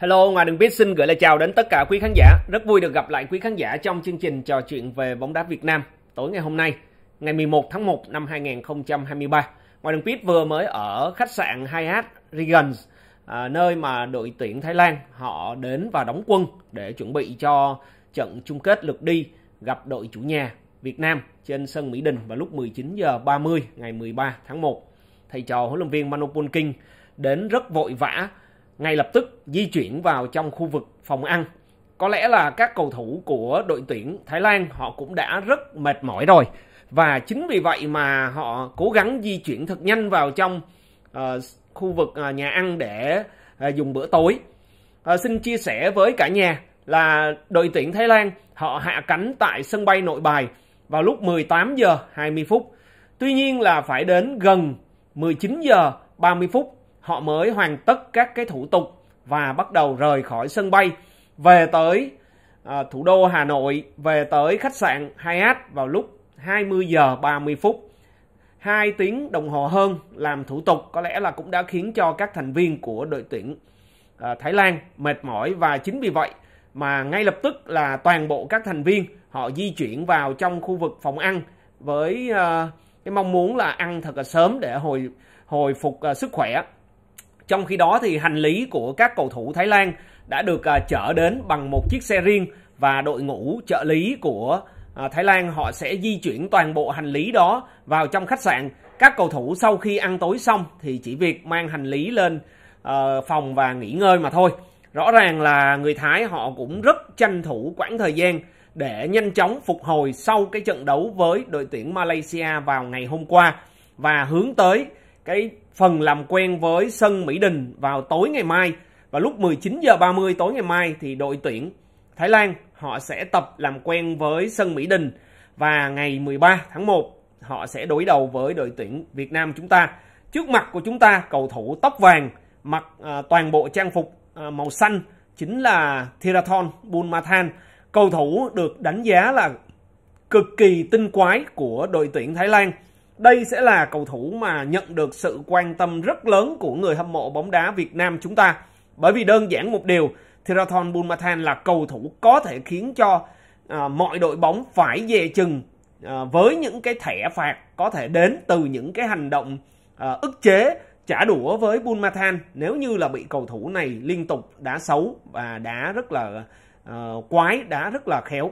Hello, ngoài đường biết xin gửi lời chào đến tất cả quý khán giả. Rất vui được gặp lại quý khán giả trong chương trình trò chuyện về bóng đá Việt Nam tối ngày hôm nay, ngày 11 tháng 1 năm 2023. Ngoài đường biết vừa mới ở khách sạn Hyatt Regency, à, nơi mà đội tuyển Thái Lan họ đến và đóng quân để chuẩn bị cho trận chung kết lượt đi gặp đội chủ nhà Việt Nam trên sân Mỹ Đình vào lúc 19 giờ 30 ngày 13 tháng 1. Thầy trò huấn luyện viên Manu đến rất vội vã ngay lập tức di chuyển vào trong khu vực phòng ăn. Có lẽ là các cầu thủ của đội tuyển Thái Lan họ cũng đã rất mệt mỏi rồi và chính vì vậy mà họ cố gắng di chuyển thật nhanh vào trong uh, khu vực uh, nhà ăn để uh, dùng bữa tối. Uh, xin chia sẻ với cả nhà là đội tuyển Thái Lan họ hạ cánh tại sân bay Nội Bài vào lúc 18 giờ 20 phút. Tuy nhiên là phải đến gần 19 giờ 30 phút họ mới hoàn tất các cái thủ tục và bắt đầu rời khỏi sân bay về tới à, thủ đô Hà Nội, về tới khách sạn Hyatt vào lúc 20 giờ 30 phút. 2 tiếng đồng hồ hơn làm thủ tục có lẽ là cũng đã khiến cho các thành viên của đội tuyển à, Thái Lan mệt mỏi và chính vì vậy mà ngay lập tức là toàn bộ các thành viên họ di chuyển vào trong khu vực phòng ăn với à, cái mong muốn là ăn thật là sớm để hồi hồi phục à, sức khỏe. Trong khi đó thì hành lý của các cầu thủ Thái Lan đã được à, chở đến bằng một chiếc xe riêng và đội ngũ trợ lý của à, Thái Lan họ sẽ di chuyển toàn bộ hành lý đó vào trong khách sạn. Các cầu thủ sau khi ăn tối xong thì chỉ việc mang hành lý lên ờ, phòng và nghỉ ngơi mà thôi. Rõ ràng là người Thái họ cũng rất tranh thủ quãng thời gian để nhanh chóng phục hồi sau cái trận đấu với đội tuyển Malaysia vào ngày hôm qua và hướng tới cái phần làm quen với sân Mỹ Đình vào tối ngày mai và lúc 19 giờ 30 tối ngày mai thì đội tuyển Thái Lan họ sẽ tập làm quen với sân Mỹ Đình và ngày 13 tháng 1 họ sẽ đối đầu với đội tuyển Việt Nam chúng ta. Trước mặt của chúng ta cầu thủ tóc vàng mặc à, toàn bộ trang phục à, màu xanh chính là Thirathon Bunmathan, cầu thủ được đánh giá là cực kỳ tinh quái của đội tuyển Thái Lan đây sẽ là cầu thủ mà nhận được sự quan tâm rất lớn của người hâm mộ bóng đá Việt Nam chúng ta. Bởi vì đơn giản một điều, Thirathon Bulmathan là cầu thủ có thể khiến cho à, mọi đội bóng phải dè chừng à, với những cái thẻ phạt có thể đến từ những cái hành động à, ức chế trả đũa với Bulmathan nếu như là bị cầu thủ này liên tục đá xấu và đá rất là à, quái, đá rất là khéo.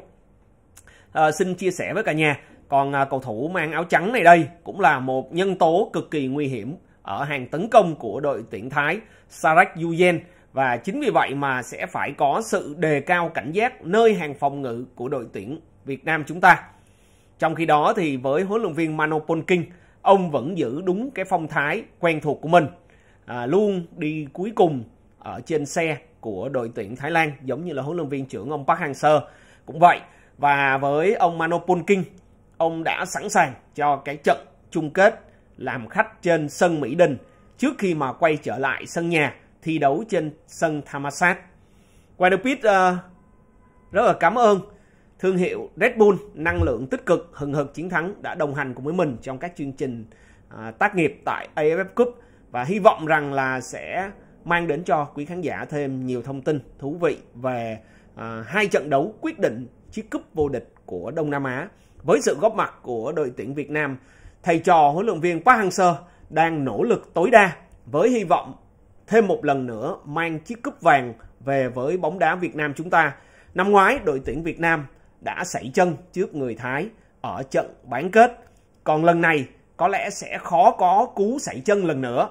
À, xin chia sẻ với cả nhà còn à, cầu thủ mang áo trắng này đây cũng là một nhân tố cực kỳ nguy hiểm ở hàng tấn công của đội tuyển Thái Sarak Yuyen và chính vì vậy mà sẽ phải có sự đề cao cảnh giác nơi hàng phòng ngự của đội tuyển Việt Nam chúng ta. Trong khi đó thì với huấn luyện viên Mano Polking, ông vẫn giữ đúng cái phong thái quen thuộc của mình, à, luôn đi cuối cùng ở trên xe của đội tuyển Thái Lan giống như là huấn luyện viên trưởng ông Park Hang-seo cũng vậy. Và với ông Mano Polking ông đã sẵn sàng cho cái trận chung kết làm khách trên sân Mỹ Đình trước khi mà quay trở lại sân nhà thi đấu trên sân Thammasat. Wilder Pitt uh, rất là cảm ơn thương hiệu Red Bull năng lượng tích cực hừng hực chiến thắng đã đồng hành cùng với mình trong các chương trình uh, tác nghiệp tại AFF Cup và hy vọng rằng là sẽ mang đến cho quý khán giả thêm nhiều thông tin thú vị về uh, hai trận đấu quyết định chiếc cúp vô địch của Đông Nam Á. Với sự góp mặt của đội tuyển Việt Nam, thầy trò huấn luyện viên Park Hang-seo đang nỗ lực tối đa với hy vọng thêm một lần nữa mang chiếc cúp vàng về với bóng đá Việt Nam chúng ta. Năm ngoái, đội tuyển Việt Nam đã sảy chân trước người Thái ở trận bán kết. Còn lần này có lẽ sẽ khó có cú sảy chân lần nữa.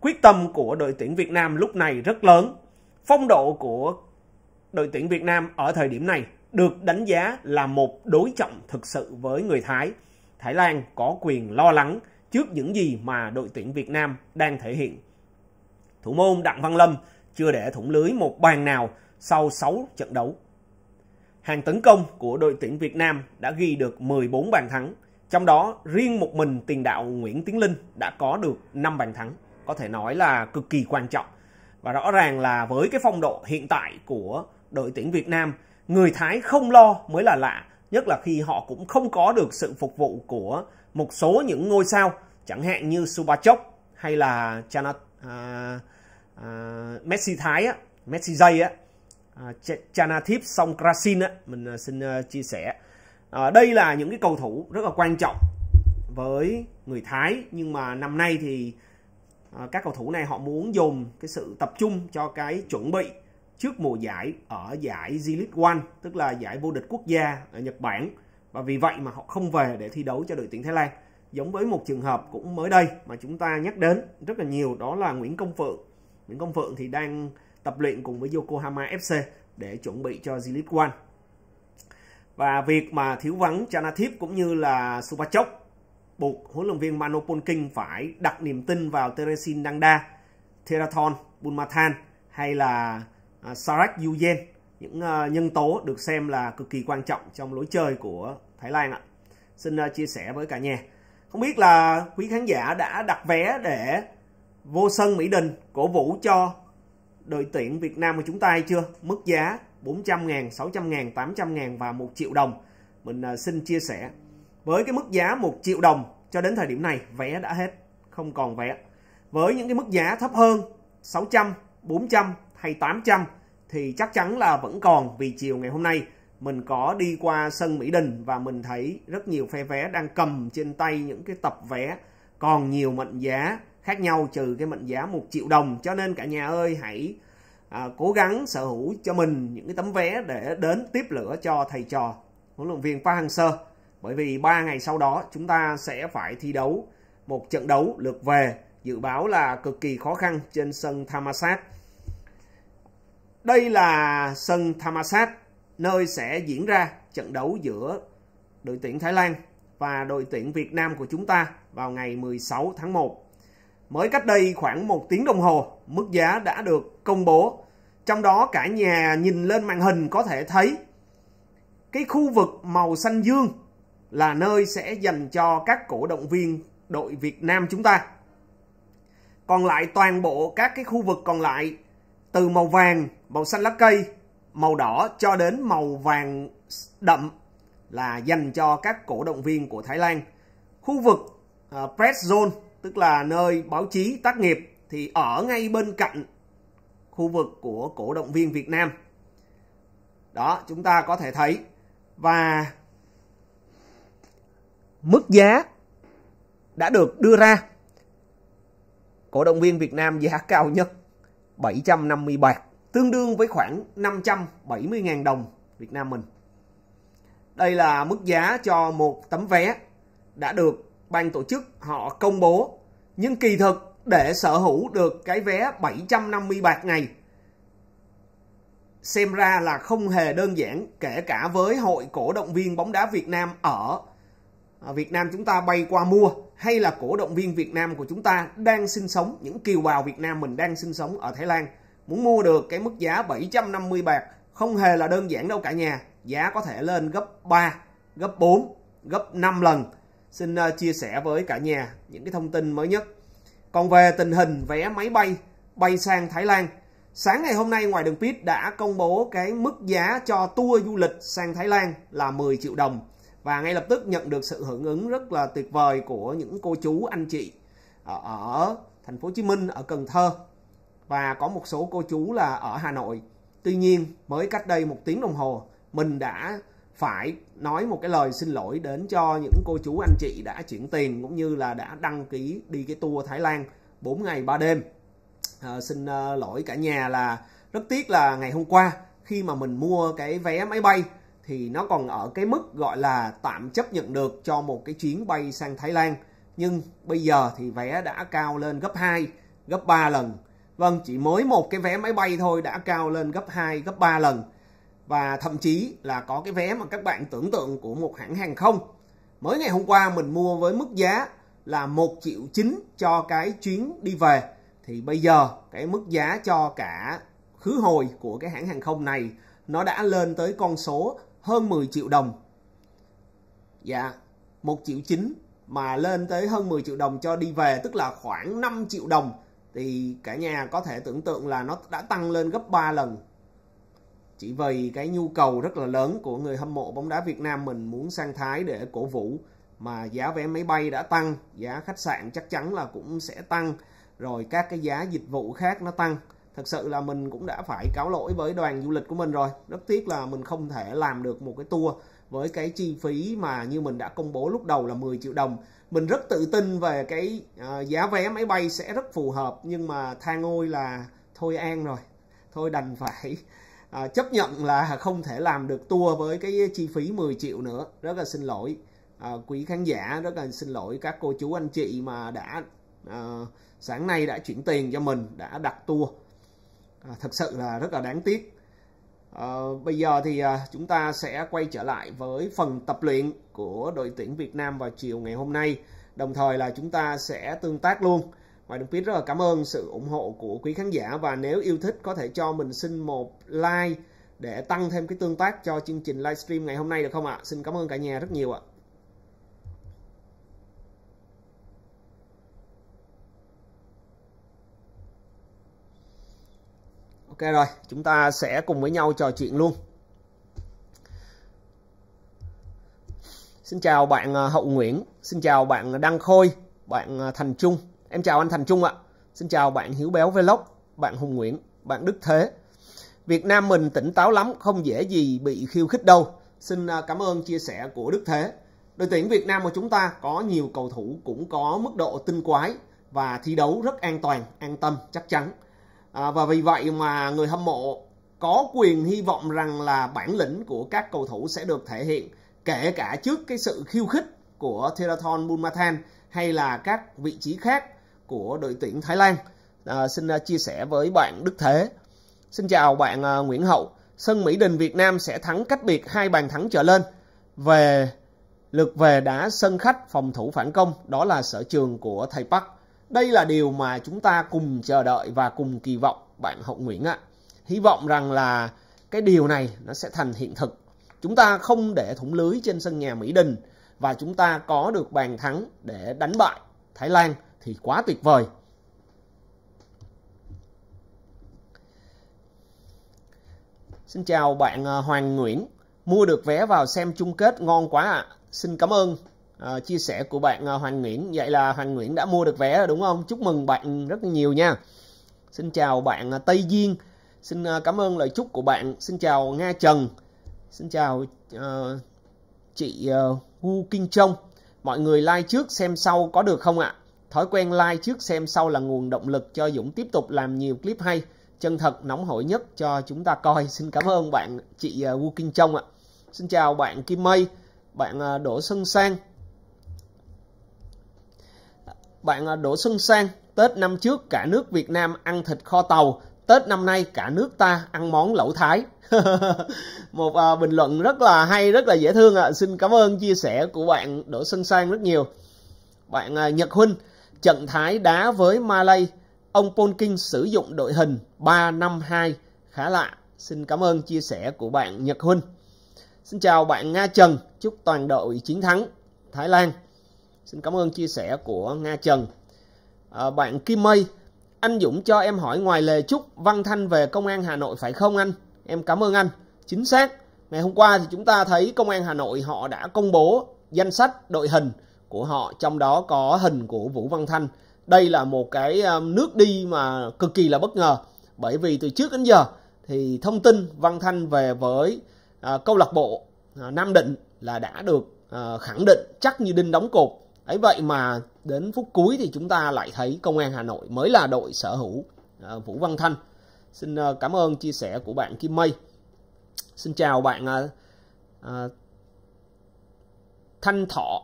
Quyết tâm của đội tuyển Việt Nam lúc này rất lớn. Phong độ của đội tuyển Việt Nam ở thời điểm này được đánh giá là một đối trọng thực sự với người Thái. Thái Lan có quyền lo lắng trước những gì mà đội tuyển Việt Nam đang thể hiện. Thủ môn Đặng Văn Lâm chưa để thủng lưới một bàn nào sau 6 trận đấu. Hàng tấn công của đội tuyển Việt Nam đã ghi được 14 bàn thắng, trong đó riêng một mình tiền đạo Nguyễn Tiến Linh đã có được 5 bàn thắng, có thể nói là cực kỳ quan trọng. Và rõ ràng là với cái phong độ hiện tại của đội tuyển Việt Nam người Thái không lo mới là lạ, nhất là khi họ cũng không có được sự phục vụ của một số những ngôi sao, chẳng hạn như Subachok hay là Chana, à, à, Messi Thái, á, Messi Jay, á, à, Chanathip Songkrasin, á, mình à, xin uh, chia sẻ. À, đây là những cái cầu thủ rất là quan trọng với người Thái, nhưng mà năm nay thì à, các cầu thủ này họ muốn dồn cái sự tập trung cho cái chuẩn bị trước mùa giải ở giải J-League One tức là giải vô địch quốc gia ở Nhật Bản và vì vậy mà họ không về để thi đấu cho đội tuyển Thái Lan giống với một trường hợp cũng mới đây mà chúng ta nhắc đến rất là nhiều đó là Nguyễn Công Phượng Nguyễn Công Phượng thì đang tập luyện cùng với Yokohama FC để chuẩn bị cho J-League One và việc mà thiếu vắng Chanathip cũng như là subachok buộc huấn luyện viên mano polking phải đặt niềm tin vào Teresin dangda Theraton, Bunmathan hay là uh, Sarak Yuyen những à, nhân tố được xem là cực kỳ quan trọng trong lối chơi của Thái Lan ạ. Xin à, chia sẻ với cả nhà. Không biết là quý khán giả đã đặt vé để vô sân Mỹ Đình cổ vũ cho đội tuyển Việt Nam của chúng ta hay chưa? Mức giá 400 ngàn, 600 ngàn, 800 ngàn và 1 triệu đồng. Mình xin chia sẻ. Với cái mức giá 1 triệu đồng cho đến thời điểm này vé đã hết, không còn vé. Với những cái mức giá thấp hơn 600, 400, hay 800 thì chắc chắn là vẫn còn vì chiều ngày hôm nay mình có đi qua sân Mỹ Đình và mình thấy rất nhiều phe vé đang cầm trên tay những cái tập vé còn nhiều mệnh giá khác nhau trừ cái mệnh giá một triệu đồng cho nên cả nhà ơi hãy à, cố gắng sở hữu cho mình những cái tấm vé để đến tiếp lửa cho thầy trò huấn luyện viên Park Hang-seo bởi vì 3 ngày sau đó chúng ta sẽ phải thi đấu một trận đấu lượt về dự báo là cực kỳ khó khăn trên sân Thammasat. Đây là sân Thammasat, nơi sẽ diễn ra trận đấu giữa đội tuyển Thái Lan và đội tuyển Việt Nam của chúng ta vào ngày 16 tháng 1. Mới cách đây khoảng một tiếng đồng hồ, mức giá đã được công bố. Trong đó cả nhà nhìn lên màn hình có thể thấy cái khu vực màu xanh dương là nơi sẽ dành cho các cổ động viên đội Việt Nam chúng ta. Còn lại toàn bộ các cái khu vực còn lại từ màu vàng, màu xanh lá cây, màu đỏ cho đến màu vàng đậm là dành cho các cổ động viên của Thái Lan. Khu vực uh, press zone tức là nơi báo chí tác nghiệp thì ở ngay bên cạnh khu vực của cổ động viên Việt Nam. Đó, chúng ta có thể thấy và mức giá đã được đưa ra. Cổ động viên Việt Nam giá cao nhất 750 bạc, tương đương với khoảng 570.000 đồng Việt Nam mình. Đây là mức giá cho một tấm vé đã được ban tổ chức họ công bố. Nhưng kỳ thực để sở hữu được cái vé 750 bạc này xem ra là không hề đơn giản kể cả với hội cổ động viên bóng đá Việt Nam ở Việt Nam chúng ta bay qua mua hay là cổ động viên Việt Nam của chúng ta đang sinh sống, những kiều bào Việt Nam mình đang sinh sống ở Thái Lan, muốn mua được cái mức giá 750 bạc không hề là đơn giản đâu cả nhà, giá có thể lên gấp 3, gấp 4, gấp 5 lần. Xin ờ, chia sẻ với cả nhà những cái thông tin mới nhất. Còn về tình hình vé máy bay bay sang Thái Lan, sáng ngày hôm nay ngoài đường Pit đã công bố cái mức giá cho tour du lịch sang Thái Lan là 10 triệu đồng và ngay lập tức nhận được sự hưởng ứng rất là tuyệt vời của những cô chú anh chị ở, ở thành phố Hồ Chí Minh ở Cần Thơ và có một số cô chú là ở Hà Nội tuy nhiên mới cách đây một tiếng đồng hồ mình đã phải nói một cái lời xin lỗi đến cho những cô chú anh chị đã chuyển tiền cũng như là đã đăng ký đi cái tour Thái Lan 4 ngày 3 đêm à, xin ờ, lỗi cả nhà là rất tiếc là ngày hôm qua khi mà mình mua cái vé máy bay thì nó còn ở cái mức gọi là tạm chấp nhận được cho một cái chuyến bay sang Thái Lan. Nhưng bây giờ thì vé đã cao lên gấp 2, gấp 3 lần. Vâng, chỉ mới một cái vé máy bay thôi đã cao lên gấp 2, gấp 3 lần. Và thậm chí là có cái vé mà các bạn tưởng tượng của một hãng hàng không. Mới ngày hôm qua mình mua với mức giá là 1 triệu 9 cho cái chuyến đi về. Thì bây giờ cái mức giá cho cả khứ hồi của cái hãng hàng không này nó đã lên tới con số hơn 10 triệu đồng. Dạ, 1 triệu 9 mà lên tới hơn 10 triệu đồng cho đi về tức là khoảng 5 triệu đồng thì cả nhà có thể tưởng tượng là nó đã tăng lên gấp 3 lần. Chỉ vì cái nhu cầu rất là lớn của người hâm mộ bóng đá Việt Nam mình muốn sang Thái để cổ vũ mà giá vé máy bay đã tăng, giá khách sạn chắc chắn là cũng sẽ tăng, rồi các cái giá dịch vụ khác nó tăng thật sự là mình cũng đã phải cáo lỗi với đoàn du lịch của mình rồi rất tiếc là mình không thể làm được một cái tour với cái chi phí mà như mình đã công bố lúc đầu là 10 triệu đồng mình rất tự tin về cái ờ, giá vé máy bay sẽ rất phù hợp nhưng mà tha ngôi là thôi an rồi thôi đành phải uh, chấp nhận là không thể làm được tour với cái chi phí 10 triệu nữa rất là xin lỗi uh, quý khán giả rất là xin lỗi các cô chú anh chị mà đã uh, sáng nay đã chuyển tiền cho mình đã đặt tour à, thật sự là rất là đáng tiếc à, bây giờ thì à, chúng ta sẽ quay trở lại với phần tập luyện của đội tuyển Việt Nam vào chiều ngày hôm nay đồng thời là chúng ta sẽ tương tác luôn Hoài Đức biết rất là cảm ơn sự ủng hộ của quý khán giả và nếu yêu thích có thể cho mình xin một like để tăng thêm cái tương tác cho chương trình livestream ngày hôm nay được không ạ? Xin cảm ơn cả nhà rất nhiều ạ. Ok rồi, chúng ta sẽ cùng với nhau trò chuyện luôn. Xin chào bạn à, Hậu Nguyễn, xin chào bạn à, Đăng Khôi, bạn à, Thành Trung. Em chào anh Thành Trung ạ. Xin chào bạn Hiếu Béo Vlog, bạn Hùng Nguyễn, bạn Đức Thế. Việt Nam mình tỉnh táo lắm, không dễ gì bị khiêu khích đâu. Xin cảm ơn chia sẻ của Đức Thế. Đội tuyển Việt Nam của chúng ta có nhiều cầu thủ cũng có mức độ tinh quái và thi đấu rất an toàn, an tâm, chắc chắn à, và vì vậy mà người hâm mộ có quyền hy vọng rằng là bản lĩnh của các cầu thủ sẽ được thể hiện kể cả trước cái sự khiêu khích của Theraton Bulmathan hay là các vị trí khác của đội tuyển Thái Lan. À, xin à, chia sẻ với bạn Đức Thế. Xin chào bạn à, Nguyễn Hậu. Sân Mỹ Đình Việt Nam sẽ thắng cách biệt hai bàn thắng trở lên về lượt về đã sân khách phòng thủ phản công đó là sở trường của thầy Park đây là điều mà chúng ta cùng chờ đợi và cùng kỳ vọng bạn Hậu Nguyễn ạ. Hy vọng rằng là cái điều này nó sẽ thành hiện thực. Chúng ta không để thủng lưới trên sân nhà Mỹ Đình và chúng ta có được bàn thắng để đánh bại Thái Lan thì quá tuyệt vời. Xin chào bạn à, Hoàng Nguyễn, mua được vé vào xem chung kết ngon quá ạ. À. Xin cảm ơn uh, chia sẻ của bạn à, Hoàng Nguyễn. Vậy là Hoàng Nguyễn đã mua được vé rồi đúng không? Chúc mừng bạn rất nhiều nha. Xin chào bạn à, Tây Duyên. Xin uh, cảm ơn lời chúc của bạn. Xin chào Nga Trần. Xin chào uh, chị uh, Wu Kinh Trông. Mọi người like trước xem sau có được không ạ? Thói quen like trước xem sau là nguồn động lực cho Dũng tiếp tục làm nhiều clip hay, chân thật nóng hổi nhất cho chúng ta coi. Xin cảm ơn bạn chị Wu Kinh Trông ạ. Xin chào bạn Kim Mây, bạn Đỗ Xuân Sang, bạn à, Đỗ Xuân Sang, Tết năm trước cả nước Việt Nam ăn thịt kho tàu, Tết năm nay cả nước ta ăn món lẩu thái. Một à, bình luận rất là hay, rất là dễ thương ạ. À. Xin cảm ơn chia sẻ của bạn Đỗ Xuân Sang rất nhiều. Bạn à, Nhật Huynh, trận Thái đá với Malay, ông Polking sử dụng đội hình 352 khá lạ. Xin cảm ơn chia sẻ của bạn Nhật Huynh. Xin chào bạn Nga Trần, chúc toàn đội chiến thắng Thái Lan. Xin cảm ơn chia sẻ của Nga Trần. À, bạn Kim Mây, anh Dũng cho em hỏi ngoài lề chúc Văn Thanh về công an Hà Nội phải không anh? Em cảm ơn anh. Chính xác. Ngày hôm qua thì chúng ta thấy công an Hà Nội họ đã công bố danh sách đội hình của họ trong đó có hình của Vũ Văn Thanh. Đây là một cái um, nước đi mà cực kỳ là bất ngờ bởi vì từ trước đến giờ thì thông tin Văn Thanh về với à, câu lạc bộ à, Nam Định là đã được à, khẳng định chắc như đinh đóng cột ấy vậy mà đến phút cuối thì chúng ta lại thấy công an hà nội mới là đội sở hữu à, vũ văn thanh xin à, cảm ơn chia sẻ của bạn kim mây xin chào bạn à, à, thanh thọ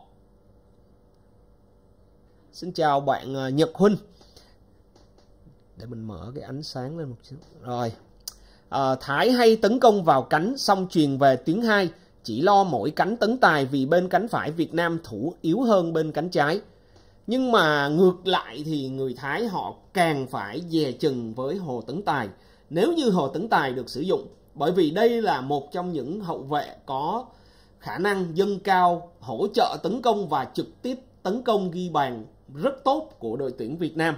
xin chào bạn à, nhật huynh để mình mở cái ánh sáng lên một chút rồi à, thái hay tấn công vào cánh xong truyền về tiếng hai chỉ lo mỗi cánh tấn tài vì bên cánh phải Việt Nam thủ yếu hơn bên cánh trái. Nhưng mà ngược lại thì người Thái họ càng phải dè chừng với Hồ Tấn Tài. Nếu như Hồ Tấn Tài được sử dụng, bởi vì đây là một trong những hậu vệ có khả năng dâng cao, hỗ trợ tấn công và trực tiếp tấn công ghi bàn rất tốt của đội tuyển Việt Nam.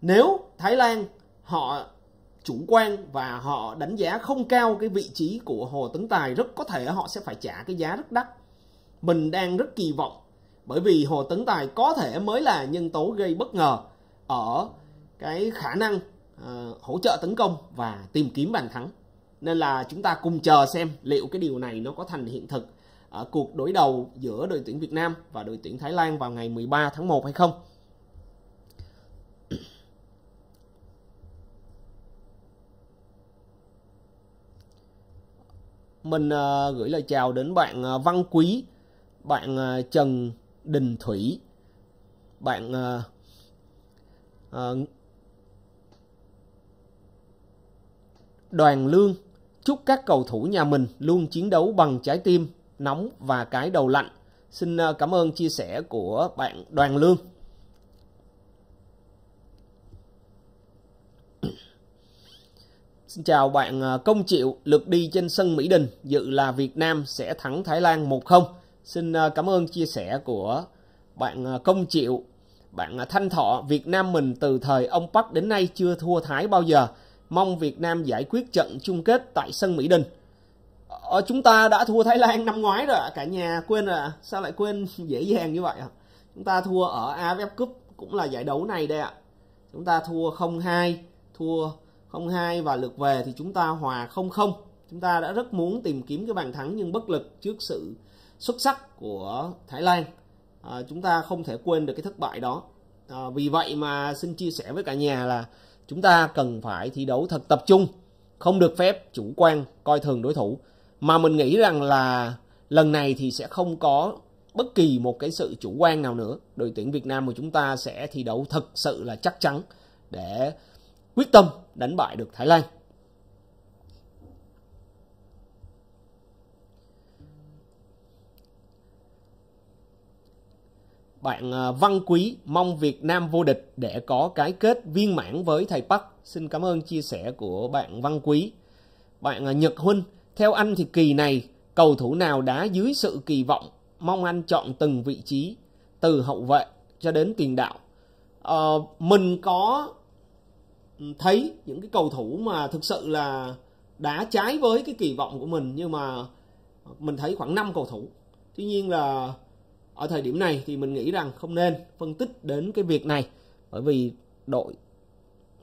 Nếu Thái Lan họ chủ quan và họ đánh giá không cao cái vị trí của Hồ Tấn Tài rất có thể họ sẽ phải trả cái giá rất đắt. Mình đang rất kỳ vọng bởi vì Hồ Tấn Tài có thể mới là nhân tố gây bất ngờ ở cái khả năng uh, hỗ trợ tấn công và tìm kiếm bàn thắng. Nên là chúng ta cùng chờ xem liệu cái điều này nó có thành hiện thực ở cuộc đối đầu giữa đội tuyển Việt Nam và đội tuyển Thái Lan vào ngày 13 tháng 1 hay không. mình ờ, gửi lời chào đến bạn ờ, Văn Quý, bạn ờ, Trần Đình Thủy, bạn Đoàn Lương chúc các cầu thủ nhà mình luôn chiến đấu bằng trái tim nóng và cái đầu lạnh. Xin cảm ơn chia sẻ của bạn Đoàn Lương. Xin chào bạn à, Công Triệu lượt đi trên sân Mỹ Đình, dự là Việt Nam sẽ thắng Thái Lan 1-0. Xin à, cảm ơn chia sẻ của bạn à, Công Triệu, Bạn Thanh Thọ, Việt Nam mình từ thời ông Park đến nay chưa thua Thái bao giờ. Mong Việt Nam giải quyết trận chung kết tại sân Mỹ Đình. Ờ, chúng ta đã thua Thái Lan năm ngoái rồi ạ, cả nhà quên rồi Sao lại quên dễ dàng như vậy ạ? Chúng ta thua ở AFF Cup cũng là giải đấu này đây ạ. Chúng ta thua 0-2, thua 02 và lượt về thì chúng ta hòa 00 chúng ta đã rất muốn tìm kiếm cái bàn thắng nhưng bất lực trước sự xuất sắc của Thái Lan à, chúng ta không thể quên được cái thất bại đó à, vì vậy mà xin chia sẻ với cả nhà là chúng ta cần phải thi đấu thật tập trung không được phép chủ quan coi thường đối thủ mà mình nghĩ rằng là lần này thì sẽ không có bất kỳ một cái sự chủ quan nào nữa đội tuyển Việt Nam của chúng ta sẽ thi đấu thật sự là chắc chắn để quyết tâm đánh bại được Thái Lan. Bạn à, Văn Quý mong Việt Nam vô địch để có cái kết viên mãn với thầy Park. Xin cảm ơn chia sẻ của bạn Văn Quý. Bạn à, Nhật Huynh, theo anh thì kỳ này cầu thủ nào đá dưới sự kỳ vọng mong anh chọn từng vị trí từ hậu vệ cho đến tiền đạo. À, mình có thấy những cái cầu thủ mà thực sự là đã trái với cái kỳ vọng của mình nhưng mà mình thấy khoảng 5 cầu thủ. Tuy nhiên là ở thời điểm này thì mình nghĩ rằng không nên phân tích đến cái việc này bởi vì đội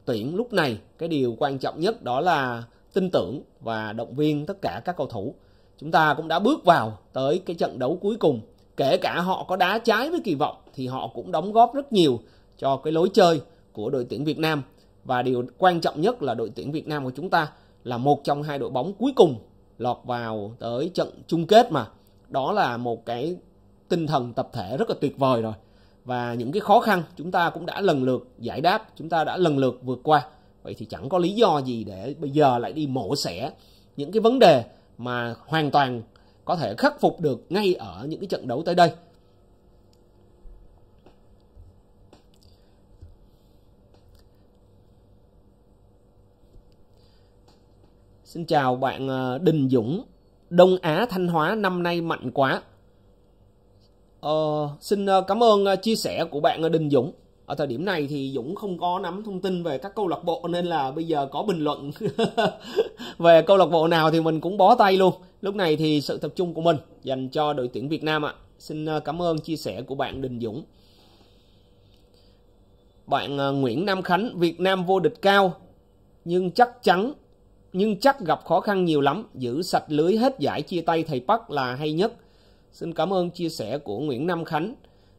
tuyển lúc này cái điều quan trọng nhất đó là tin tưởng và động viên tất cả các cầu thủ. Chúng ta cũng đã bước vào tới cái trận đấu cuối cùng, kể cả họ có đá trái với kỳ vọng thì họ cũng đóng góp rất nhiều cho cái lối chơi của đội tuyển Việt Nam và điều quan trọng nhất là đội tuyển Việt Nam của chúng ta là một trong hai đội bóng cuối cùng lọt vào tới trận chung kết mà đó là một cái tinh thần tập thể rất là tuyệt vời rồi và những cái khó khăn chúng ta cũng đã lần lượt giải đáp chúng ta đã lần lượt vượt qua vậy thì chẳng có lý do gì để bây giờ lại đi mổ xẻ những cái vấn đề mà hoàn toàn có thể khắc phục được ngay ở những cái trận đấu tới đây Xin chào bạn ờ, Đình Dũng. Đông Á Thanh Hóa năm nay mạnh quá. Ờ, xin ờ, cảm ơn ờ, chia sẻ của bạn Đình Dũng. Ở thời điểm này thì Dũng không có nắm thông tin về các câu lạc bộ nên là bây giờ có bình luận về câu lạc bộ nào thì mình cũng bó tay luôn. Lúc này thì sự tập trung của mình dành cho đội tuyển Việt Nam ạ. Xin cảm ơn chia sẻ của bạn Đình Dũng. Bạn Nguyễn Nam Khánh, Việt Nam vô địch cao nhưng chắc chắn nhưng chắc gặp khó khăn nhiều lắm, giữ sạch lưới hết giải chia tay thầy Park là hay nhất. Xin cảm ơn chia sẻ của Nguyễn Nam Khánh.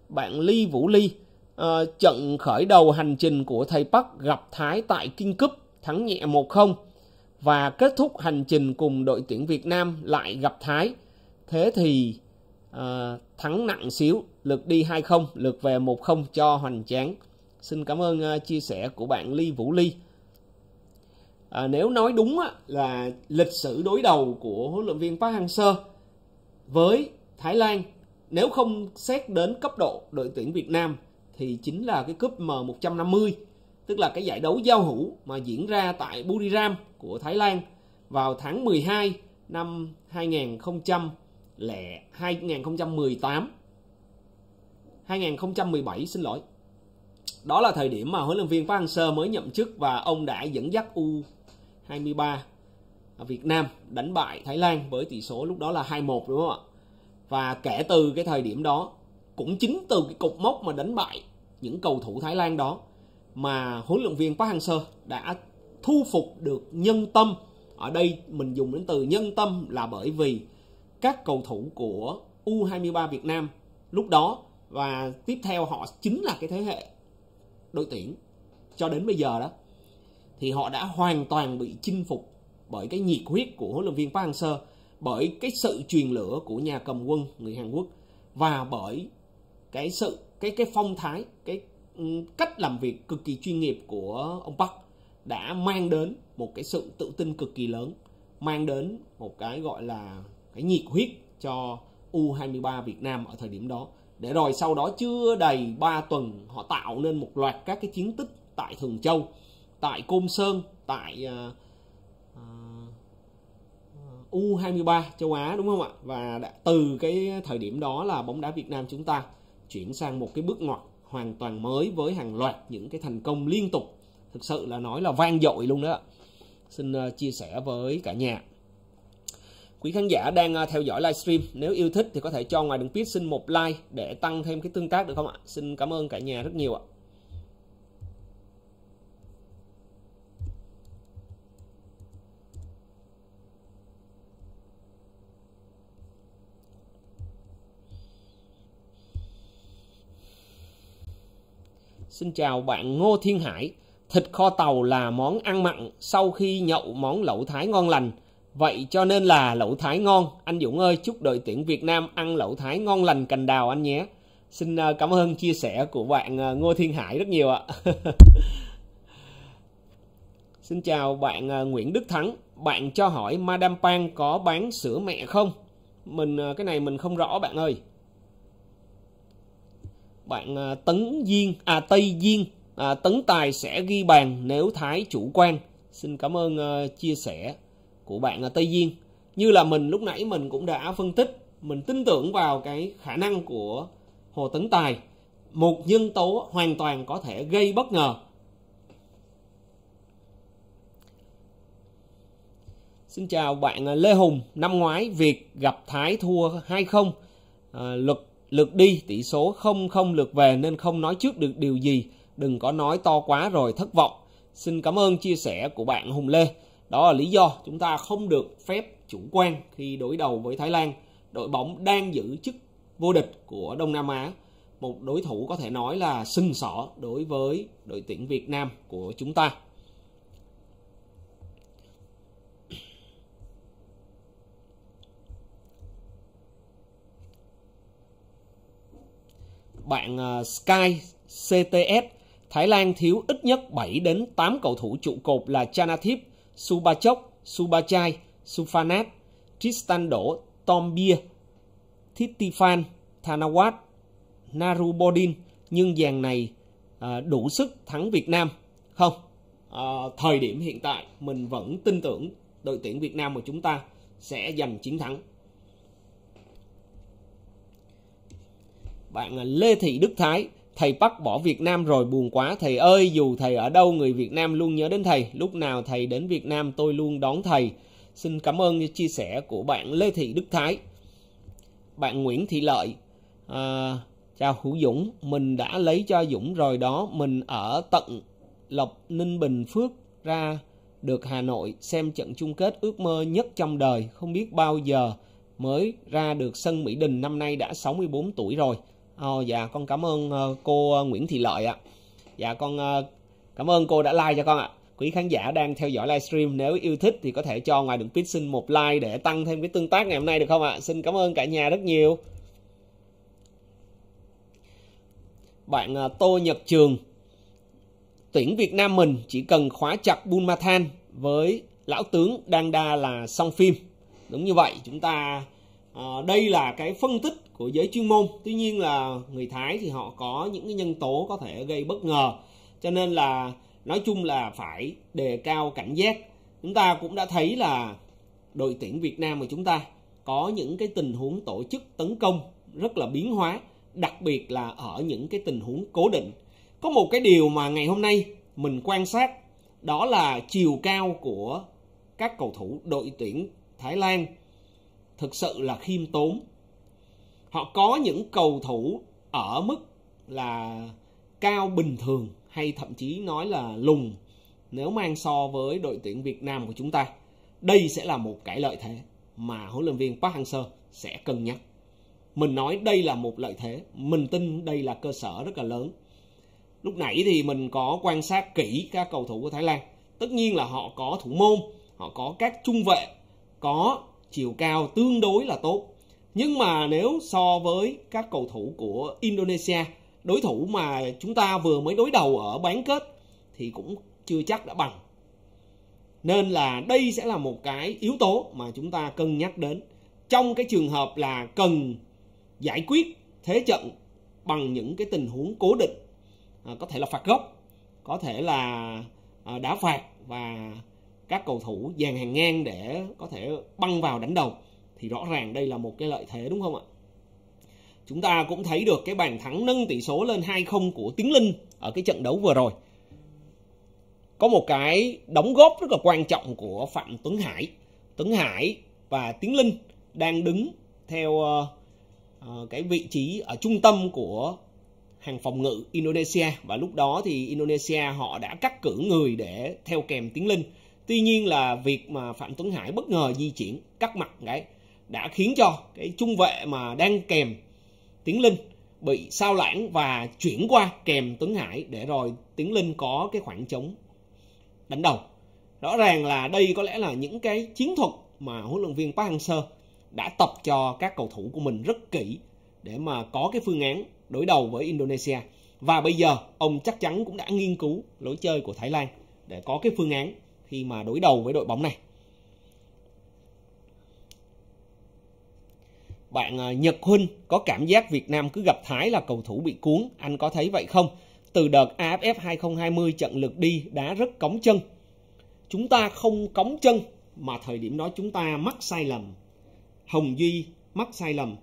Bạn Ly Vũ Ly, à, trận khởi đầu hành trình của thầy Park gặp Thái tại King Cup thắng nhẹ 1-0 và kết thúc hành trình cùng đội tuyển Việt Nam lại gặp Thái. Thế thì à, thắng nặng xíu, lượt đi 2-0, lượt về 1-0 cho Hoành Tráng. Xin cảm ơn uh, chia sẻ của bạn Ly Vũ Ly à, nếu nói đúng á, là lịch sử đối đầu của huấn luyện viên Park Hang-seo với Thái Lan nếu không xét đến cấp độ đội tuyển Việt Nam thì chính là cái cúp M150 tức là cái giải đấu giao hữu mà diễn ra tại Buriram của Thái Lan vào tháng 12 năm 2000 2018 2017 xin lỗi đó là thời điểm mà huấn luyện viên Park Hang-seo mới nhậm chức và ông đã dẫn dắt U 23 Việt Nam đánh bại Thái Lan với tỷ số lúc đó là 2-1 đúng không ạ? Và kể từ cái thời điểm đó cũng chính từ cái cột mốc mà đánh bại những cầu thủ Thái Lan đó mà huấn luyện viên Park Hang-seo đã thu phục được nhân tâm. Ở đây mình dùng đến từ nhân tâm là bởi vì các cầu thủ của U23 Việt Nam lúc đó và tiếp theo họ chính là cái thế hệ đội tuyển cho đến bây giờ đó thì họ đã hoàn toàn bị chinh phục bởi cái nhiệt huyết của huấn luyện viên Park Hang-seo, bởi cái sự truyền lửa của nhà cầm quân người Hàn Quốc và bởi cái sự cái cái phong thái, cái ừ, cách làm việc cực kỳ chuyên nghiệp của ông Park đã mang đến một cái sự tự tin cực kỳ lớn, mang đến một cái gọi là cái nhiệt huyết cho U23 Việt Nam ở thời điểm đó. Để rồi sau đó chưa đầy 3 tuần họ tạo nên một loạt các cái chiến tích tại Thường Châu tại Côn Sơn tại ờ, ờ, ờ, U23 châu Á đúng không ạ và đã, từ cái thời điểm đó là bóng đá Việt Nam chúng ta chuyển sang một cái bước ngoặt hoàn toàn mới với hàng loạt những cái thành công liên tục thực sự là nói là vang dội luôn đó xin chia sẻ với cả nhà quý khán giả đang theo dõi livestream nếu yêu thích thì có thể cho ngoài đường biết xin một like để tăng thêm cái tương tác được không ạ xin cảm ơn cả nhà rất nhiều ạ Xin chào bạn Ngô Thiên Hải. Thịt kho tàu là món ăn mặn sau khi nhậu món lẩu thái ngon lành. Vậy cho nên là lẩu thái ngon. Anh Dũng ơi, chúc đội tuyển Việt Nam ăn lẩu thái ngon lành cành đào anh nhé. Xin ờ, cảm ơn chia sẻ của bạn ờ, Ngô Thiên Hải rất nhiều ạ. Xin chào bạn ờ, Nguyễn Đức Thắng. Bạn cho hỏi Madame Pan có bán sữa mẹ không? Mình cái này mình không rõ bạn ơi bạn à, Tấn duyên à Tây duyên à, Tấn Tài sẽ ghi bàn nếu Thái chủ quan. Xin cảm ơn à, chia sẻ của bạn à, Tây duyên Như là mình lúc nãy mình cũng đã phân tích, mình tin tưởng vào cái khả năng của Hồ Tấn Tài. Một nhân tố hoàn toàn có thể gây bất ngờ. Xin chào bạn à, Lê Hùng, năm ngoái việc gặp Thái thua 2-0, à, luật lượt đi tỷ số không không lượt về nên không nói trước được điều gì. Đừng có nói to quá rồi thất vọng. Xin cảm ơn chia sẻ của bạn Hùng Lê. Đó là lý do chúng ta không được phép chủ quan khi đối đầu với Thái Lan. Đội bóng đang giữ chức vô địch của Đông Nam Á. Một đối thủ có thể nói là sưng sỏ đối với đội tuyển Việt Nam của chúng ta. bạn à, Sky CTS, Thái Lan thiếu ít nhất 7 đến 8 cầu thủ trụ cột là Chanathip, Subachok, Subachai, Sufanat, Tristan Đỗ, Tom Bia, Thittifan, Thanawat, Narubodin nhưng dàn này à, đủ sức thắng Việt Nam không? À, thời điểm hiện tại mình vẫn tin tưởng đội tuyển Việt Nam của chúng ta sẽ giành chiến thắng. bạn Lê Thị Đức Thái thầy bắt bỏ Việt Nam rồi buồn quá thầy ơi dù thầy ở đâu người Việt Nam luôn nhớ đến thầy lúc nào thầy đến Việt Nam tôi luôn đón thầy xin cảm ơn chia sẻ của bạn Lê Thị Đức Thái bạn Nguyễn Thị Lợi à, chào Hữu Dũng mình đã lấy cho Dũng rồi đó mình ở tận Lộc Ninh Bình Phước ra được Hà Nội xem trận chung kết ước mơ nhất trong đời không biết bao giờ mới ra được sân Mỹ Đình năm nay đã 64 tuổi rồi Ồ, ờ, oh, dạ con cảm ơn ờ, cô ờ, Nguyễn Thị Lợi ạ. À. Dạ con cảm ơn cô đã like cho con ạ. Quý khán giả đang theo dõi livestream nếu yêu thích thì có thể cho ngoài đường pit xin một like để tăng thêm cái tương tác ngày hôm nay được không ạ? Xin cảm ơn cả nhà rất nhiều. Bạn Tô Nhật Trường tuyển Việt Nam mình chỉ cần khóa chặt Bulmathan với lão tướng đang đa là xong phim. Đúng như vậy, chúng ta à, đây là cái phân tích của giới chuyên môn tuy nhiên là người thái thì họ có những cái nhân tố có thể gây bất ngờ cho nên là nói chung là phải đề cao cảnh giác chúng ta cũng đã thấy là đội tuyển việt nam của chúng ta có những cái tình huống tổ chức tấn công rất là biến hóa đặc biệt là ở những cái tình huống cố định có một cái điều mà ngày hôm nay mình quan sát đó là chiều cao của các cầu thủ đội tuyển thái lan thực sự là khiêm tốn họ có những cầu thủ ở mức là cao bình thường hay thậm chí nói là lùng nếu mang so với đội tuyển Việt Nam của chúng ta đây sẽ là một cái lợi thế mà huấn luyện viên Park Hang-seo sẽ cân nhắc mình nói đây là một lợi thế mình tin đây là cơ sở rất là lớn lúc nãy thì mình có quan sát kỹ các cầu thủ của Thái Lan tất nhiên là họ có thủ môn họ có các trung vệ có chiều cao tương đối là tốt. Nhưng mà nếu so với các cầu thủ của Indonesia, đối thủ mà chúng ta vừa mới đối đầu ở bán kết thì cũng chưa chắc đã bằng. Nên là đây sẽ là một cái yếu tố mà chúng ta cân nhắc đến trong cái trường hợp là cần giải quyết thế trận bằng những cái tình huống cố định. À, có thể là phạt góc, có thể là à, đá phạt và các cầu thủ dàn hàng ngang để có thể băng vào đánh đầu thì rõ ràng đây là một cái lợi thế đúng không ạ? Chúng ta cũng thấy được cái bàn thắng nâng tỷ số lên 2-0 của Tiến Linh ở cái trận đấu vừa rồi. Có một cái đóng góp rất là quan trọng của Phạm Tuấn Hải. Tuấn Hải và Tiến Linh đang đứng theo uh, cái vị trí ở trung tâm của hàng phòng ngự Indonesia và lúc đó thì Indonesia họ đã cắt cử người để theo kèm Tiến Linh tuy nhiên là việc mà phạm tuấn hải bất ngờ di chuyển cắt mặt cái đã khiến cho cái trung vệ mà đang kèm tiến linh bị sao lãng và chuyển qua kèm tuấn hải để rồi tiến linh có cái khoảng trống đánh đầu rõ ràng là đây có lẽ là những cái chiến thuật mà huấn luyện viên park hang seo đã tập cho các cầu thủ của mình rất kỹ để mà có cái phương án đối đầu với indonesia và bây giờ ông chắc chắn cũng đã nghiên cứu lối chơi của thái lan để có cái phương án khi mà đối đầu với đội bóng này. Bạn à, Nhật Huynh có cảm giác Việt Nam cứ gặp Thái là cầu thủ bị cuốn, anh có thấy vậy không? Từ đợt AFF 2020 trận lượt đi đã rất cống chân. Chúng ta không cống chân mà thời điểm đó chúng ta mắc sai lầm. Hồng Duy mắc sai lầm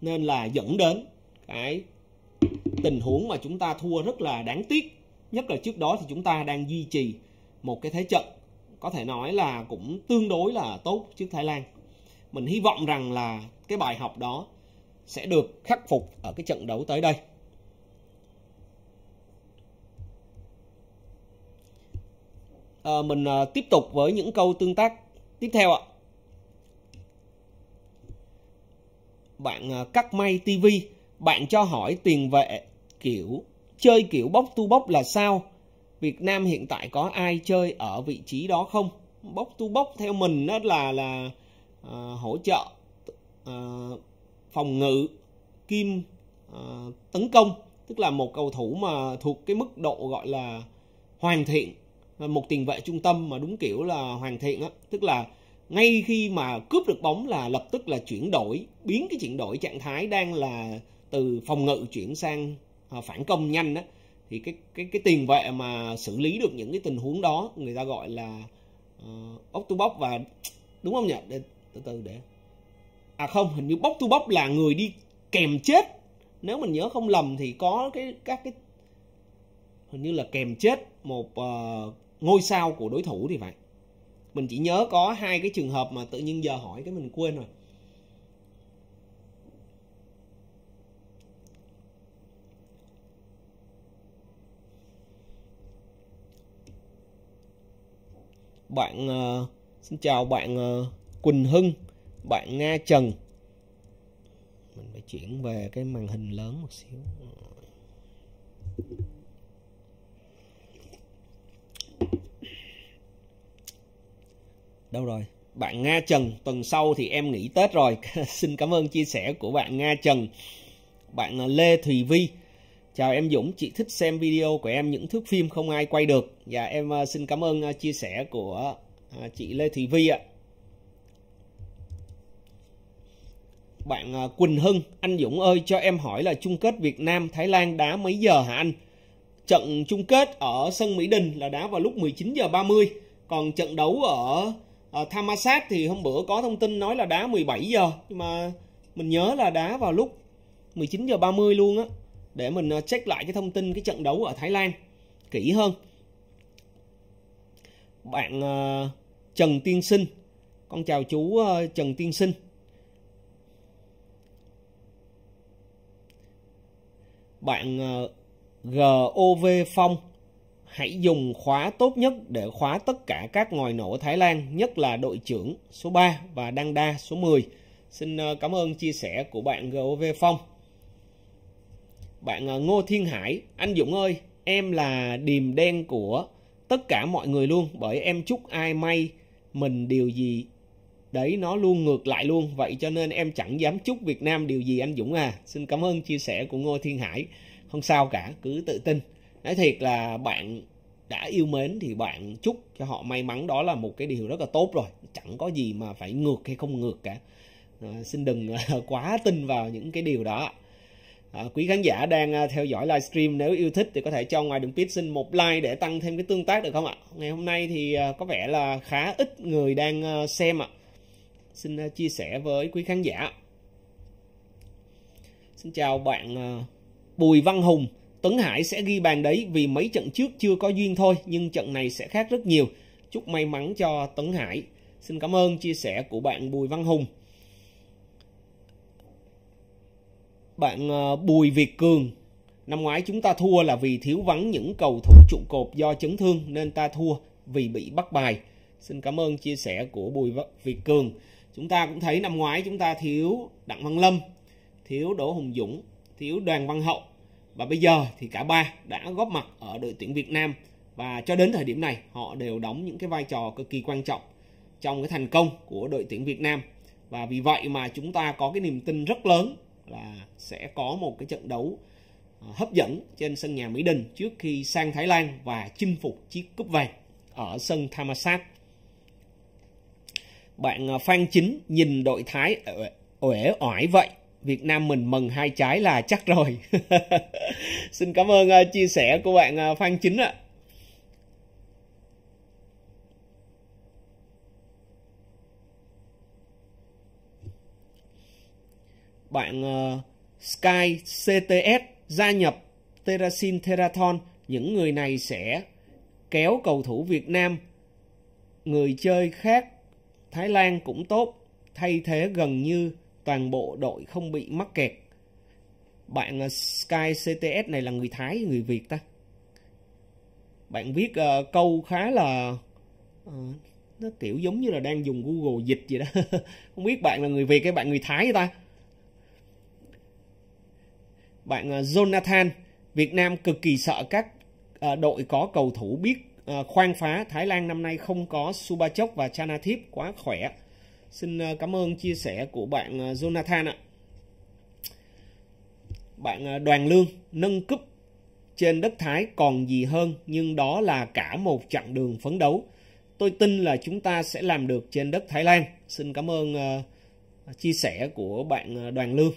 nên là dẫn đến cái tình huống mà chúng ta thua rất là đáng tiếc nhất là trước đó thì chúng ta đang duy trì một cái thế trận có thể nói là cũng tương đối là tốt trước Thái Lan. Mình hy vọng rằng là cái bài học đó sẽ được khắc phục ở cái trận đấu tới đây. À, mình à, tiếp tục với những câu tương tác tiếp theo ạ. Bạn à, cắt may TV, bạn cho hỏi tiền vệ kiểu chơi kiểu bóc tu bóc là sao? Việt Nam hiện tại có ai chơi ở vị trí đó không bốc tu bốc theo mình đó là là à, hỗ trợ à, phòng ngự kim à, tấn công tức là một cầu thủ mà thuộc cái mức độ gọi là hoàn thiện à, một tiền vệ trung tâm mà đúng kiểu là hoàn thiện á tức là ngay khi mà cướp được bóng là lập tức là chuyển đổi biến cái chuyển đổi trạng thái đang là từ phòng ngự chuyển sang à, phản công nhanh đó thì cái cái cái tiền vệ mà xử lý được những cái tình huống đó người ta gọi là uh, ốc tu bóc và đúng không nhỉ để, từ từ để à không hình như bóc tu bóc là người đi kèm chết nếu mình nhớ không lầm thì có cái các cái hình như là kèm chết một uh, ngôi sao của đối thủ thì vậy mình chỉ nhớ có hai cái trường hợp mà tự nhiên giờ hỏi cái mình quên rồi bạn uh, xin chào bạn uh, Quỳnh Hưng bạn Nga Trần mình phải chuyển về cái màn hình lớn một xíu đâu rồi bạn Nga Trần tuần sau thì em nghỉ Tết rồi xin cảm ơn chia sẻ của bạn Nga Trần bạn ờ, Lê Thùy Vi Chào em Dũng, chị thích xem video của em những thước phim không ai quay được. Và dạ, em à, xin cảm ơn à, chia sẻ của à, chị Lê Thị Vi ạ. Bạn Quỳnh Hưng, anh Dũng ơi cho em hỏi là chung kết Việt Nam Thái Lan đá mấy giờ hả anh? Trận chung kết ở sân Mỹ Đình là đá vào lúc 19 h 30, còn trận đấu ở Thammasat thì hôm bữa có thông tin nói là đá 17 giờ nhưng mà mình nhớ là đá vào lúc 19 h 30 luôn á để mình ờ, check lại cái thông tin cái trận đấu ở Thái Lan kỹ hơn. Bạn ờ, Trần Tiên Sinh, con chào chú ờ, Trần Tiên Sinh. Bạn GOV Phong, hãy dùng khóa tốt nhất để khóa tất cả các ngòi nổ Thái Lan, nhất là đội trưởng số 3 và Đăng Đa số 10. Xin cảm ơn chia sẻ của bạn GOV Phong bạn à, Ngô Thiên Hải anh Dũng ơi em là điềm đen của tất cả mọi người luôn bởi em chúc ai may mình điều gì đấy nó luôn ngược lại luôn vậy cho nên em chẳng dám chúc Việt Nam điều gì anh Dũng à xin cảm ơn chia sẻ của Ngô Thiên Hải không sao cả cứ tự tin nói thiệt là bạn đã yêu mến thì bạn chúc cho họ may mắn đó là một cái điều rất là tốt rồi chẳng có gì mà phải ngược hay không ngược cả à, xin đừng à, quá tin vào những cái điều đó À, quý khán giả đang ờ, theo dõi livestream nếu yêu thích thì có thể cho ngoài đường pit xin một like để tăng thêm cái tương tác được không ạ? Ngày hôm nay thì ờ, có vẻ là khá ít người đang xem ạ. Xin chia sẻ với quý khán giả. Xin chào bạn Bùi Văn Hùng. Tuấn Hải sẽ ghi bàn đấy vì mấy trận trước chưa có duyên thôi nhưng trận này sẽ khác rất nhiều. Chúc may mắn cho Tuấn Hải. Xin cảm ơn chia sẻ của bạn Bùi Văn Hùng. bạn ờ, Bùi Việt Cường năm ngoái chúng ta thua là vì thiếu vắng những cầu thủ trụ cột do chấn thương nên ta thua vì bị bắt bài xin cảm ơn chia sẻ của Bùi Việt Cường chúng ta cũng thấy năm ngoái chúng ta thiếu Đặng Văn Lâm thiếu Đỗ Hùng Dũng thiếu Đoàn Văn Hậu và bây giờ thì cả ba đã góp mặt ở đội tuyển Việt Nam và cho đến thời điểm này họ đều đóng những cái vai trò cực kỳ quan trọng trong cái thành công của đội tuyển Việt Nam và vì vậy mà chúng ta có cái niềm tin rất lớn là sẽ có một cái trận đấu à, hấp dẫn trên sân nhà Mỹ Đình trước khi sang Thái Lan và chinh phục chiếc cúp vàng ở sân Thammasat. Bạn à, Phan Chính nhìn đội Thái uể oải vậy Việt Nam mình mừng hai trái là chắc rồi. Xin cảm ơn à, chia sẻ của bạn Phan Chính ạ. À. bạn uh, Sky CTS gia nhập terasin terathon những người này sẽ kéo cầu thủ Việt Nam người chơi khác Thái Lan cũng tốt thay thế gần như toàn bộ đội không bị mắc kẹt bạn ờ, Sky CTS này là người Thái người Việt ta bạn viết uh, câu khá là uh, nó kiểu giống như là đang dùng Google dịch vậy đó không biết bạn là người Việt hay bạn người Thái vậy ta bạn ờ, Jonathan Việt Nam cực kỳ sợ các ờ, đội có cầu thủ biết ờ, khoan phá Thái Lan năm nay không có Subachok và Chanathip quá khỏe xin cảm ơn chia sẻ của bạn Jonathan ạ bạn Đoàn Lương nâng cúp trên đất Thái còn gì hơn nhưng đó là cả một chặng đường phấn đấu tôi tin là chúng ta sẽ làm được trên đất Thái Lan xin cảm ơn chia sẻ của bạn Đoàn Lương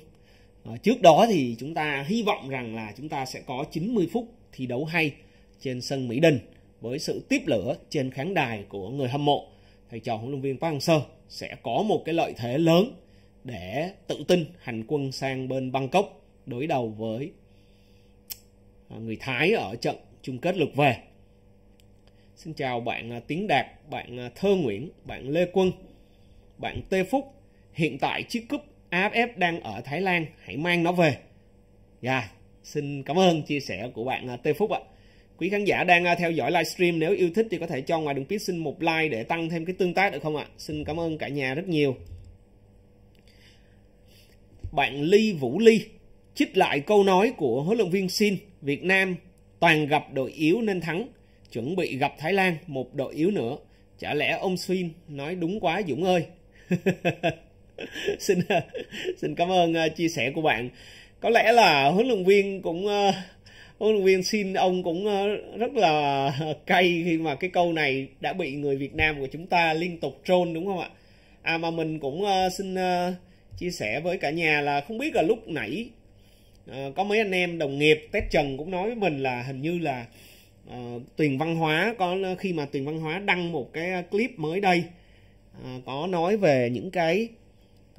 Ờ, trước đó thì chúng ta hy vọng rằng là chúng ta sẽ có 90 phút thi đấu hay trên sân Mỹ Đình với sự tiếp lửa trên khán đài của người hâm mộ thầy trò huấn luyện viên Park Hang-seo sẽ có một cái lợi thế lớn để tự tin hành quân sang bên Bangkok đối đầu với à, người Thái ở trận chung kết lượt về. Xin chào bạn à, Tiến Đạt, bạn à, Thơ Nguyễn, bạn Lê Quân, bạn Tê Phúc. Hiện tại chiếc cúp AFF đang ở Thái Lan hãy mang nó về dạ yeah, xin cảm ơn chia sẻ của bạn à, Tê Phúc ạ quý khán giả đang à, theo dõi livestream nếu yêu thích thì có thể cho ngoài đường pit xin một like để tăng thêm cái tương tác được không ạ xin cảm ơn cả nhà rất nhiều bạn Ly Vũ Ly chích lại câu nói của huấn luyện viên Sin Việt Nam toàn gặp đội yếu nên thắng chuẩn bị gặp Thái Lan một đội yếu nữa chả lẽ ông Sin nói đúng quá Dũng ơi xin xin cảm ơn à, chia sẻ của bạn có lẽ là huấn luyện viên cũng à, huấn luyện viên xin ông cũng à, rất là cay khi mà cái câu này đã bị người Việt Nam của chúng ta liên tục trôn đúng không ạ à mà mình cũng xin chia sẻ với cả nhà là không biết là lúc nãy có mấy anh em đồng nghiệp Tết Trần cũng nói với mình là hình như là uh, Tuyền Văn Hóa có khi mà Tuyền Văn Hóa đăng một cái clip mới đây uh, có nói về những cái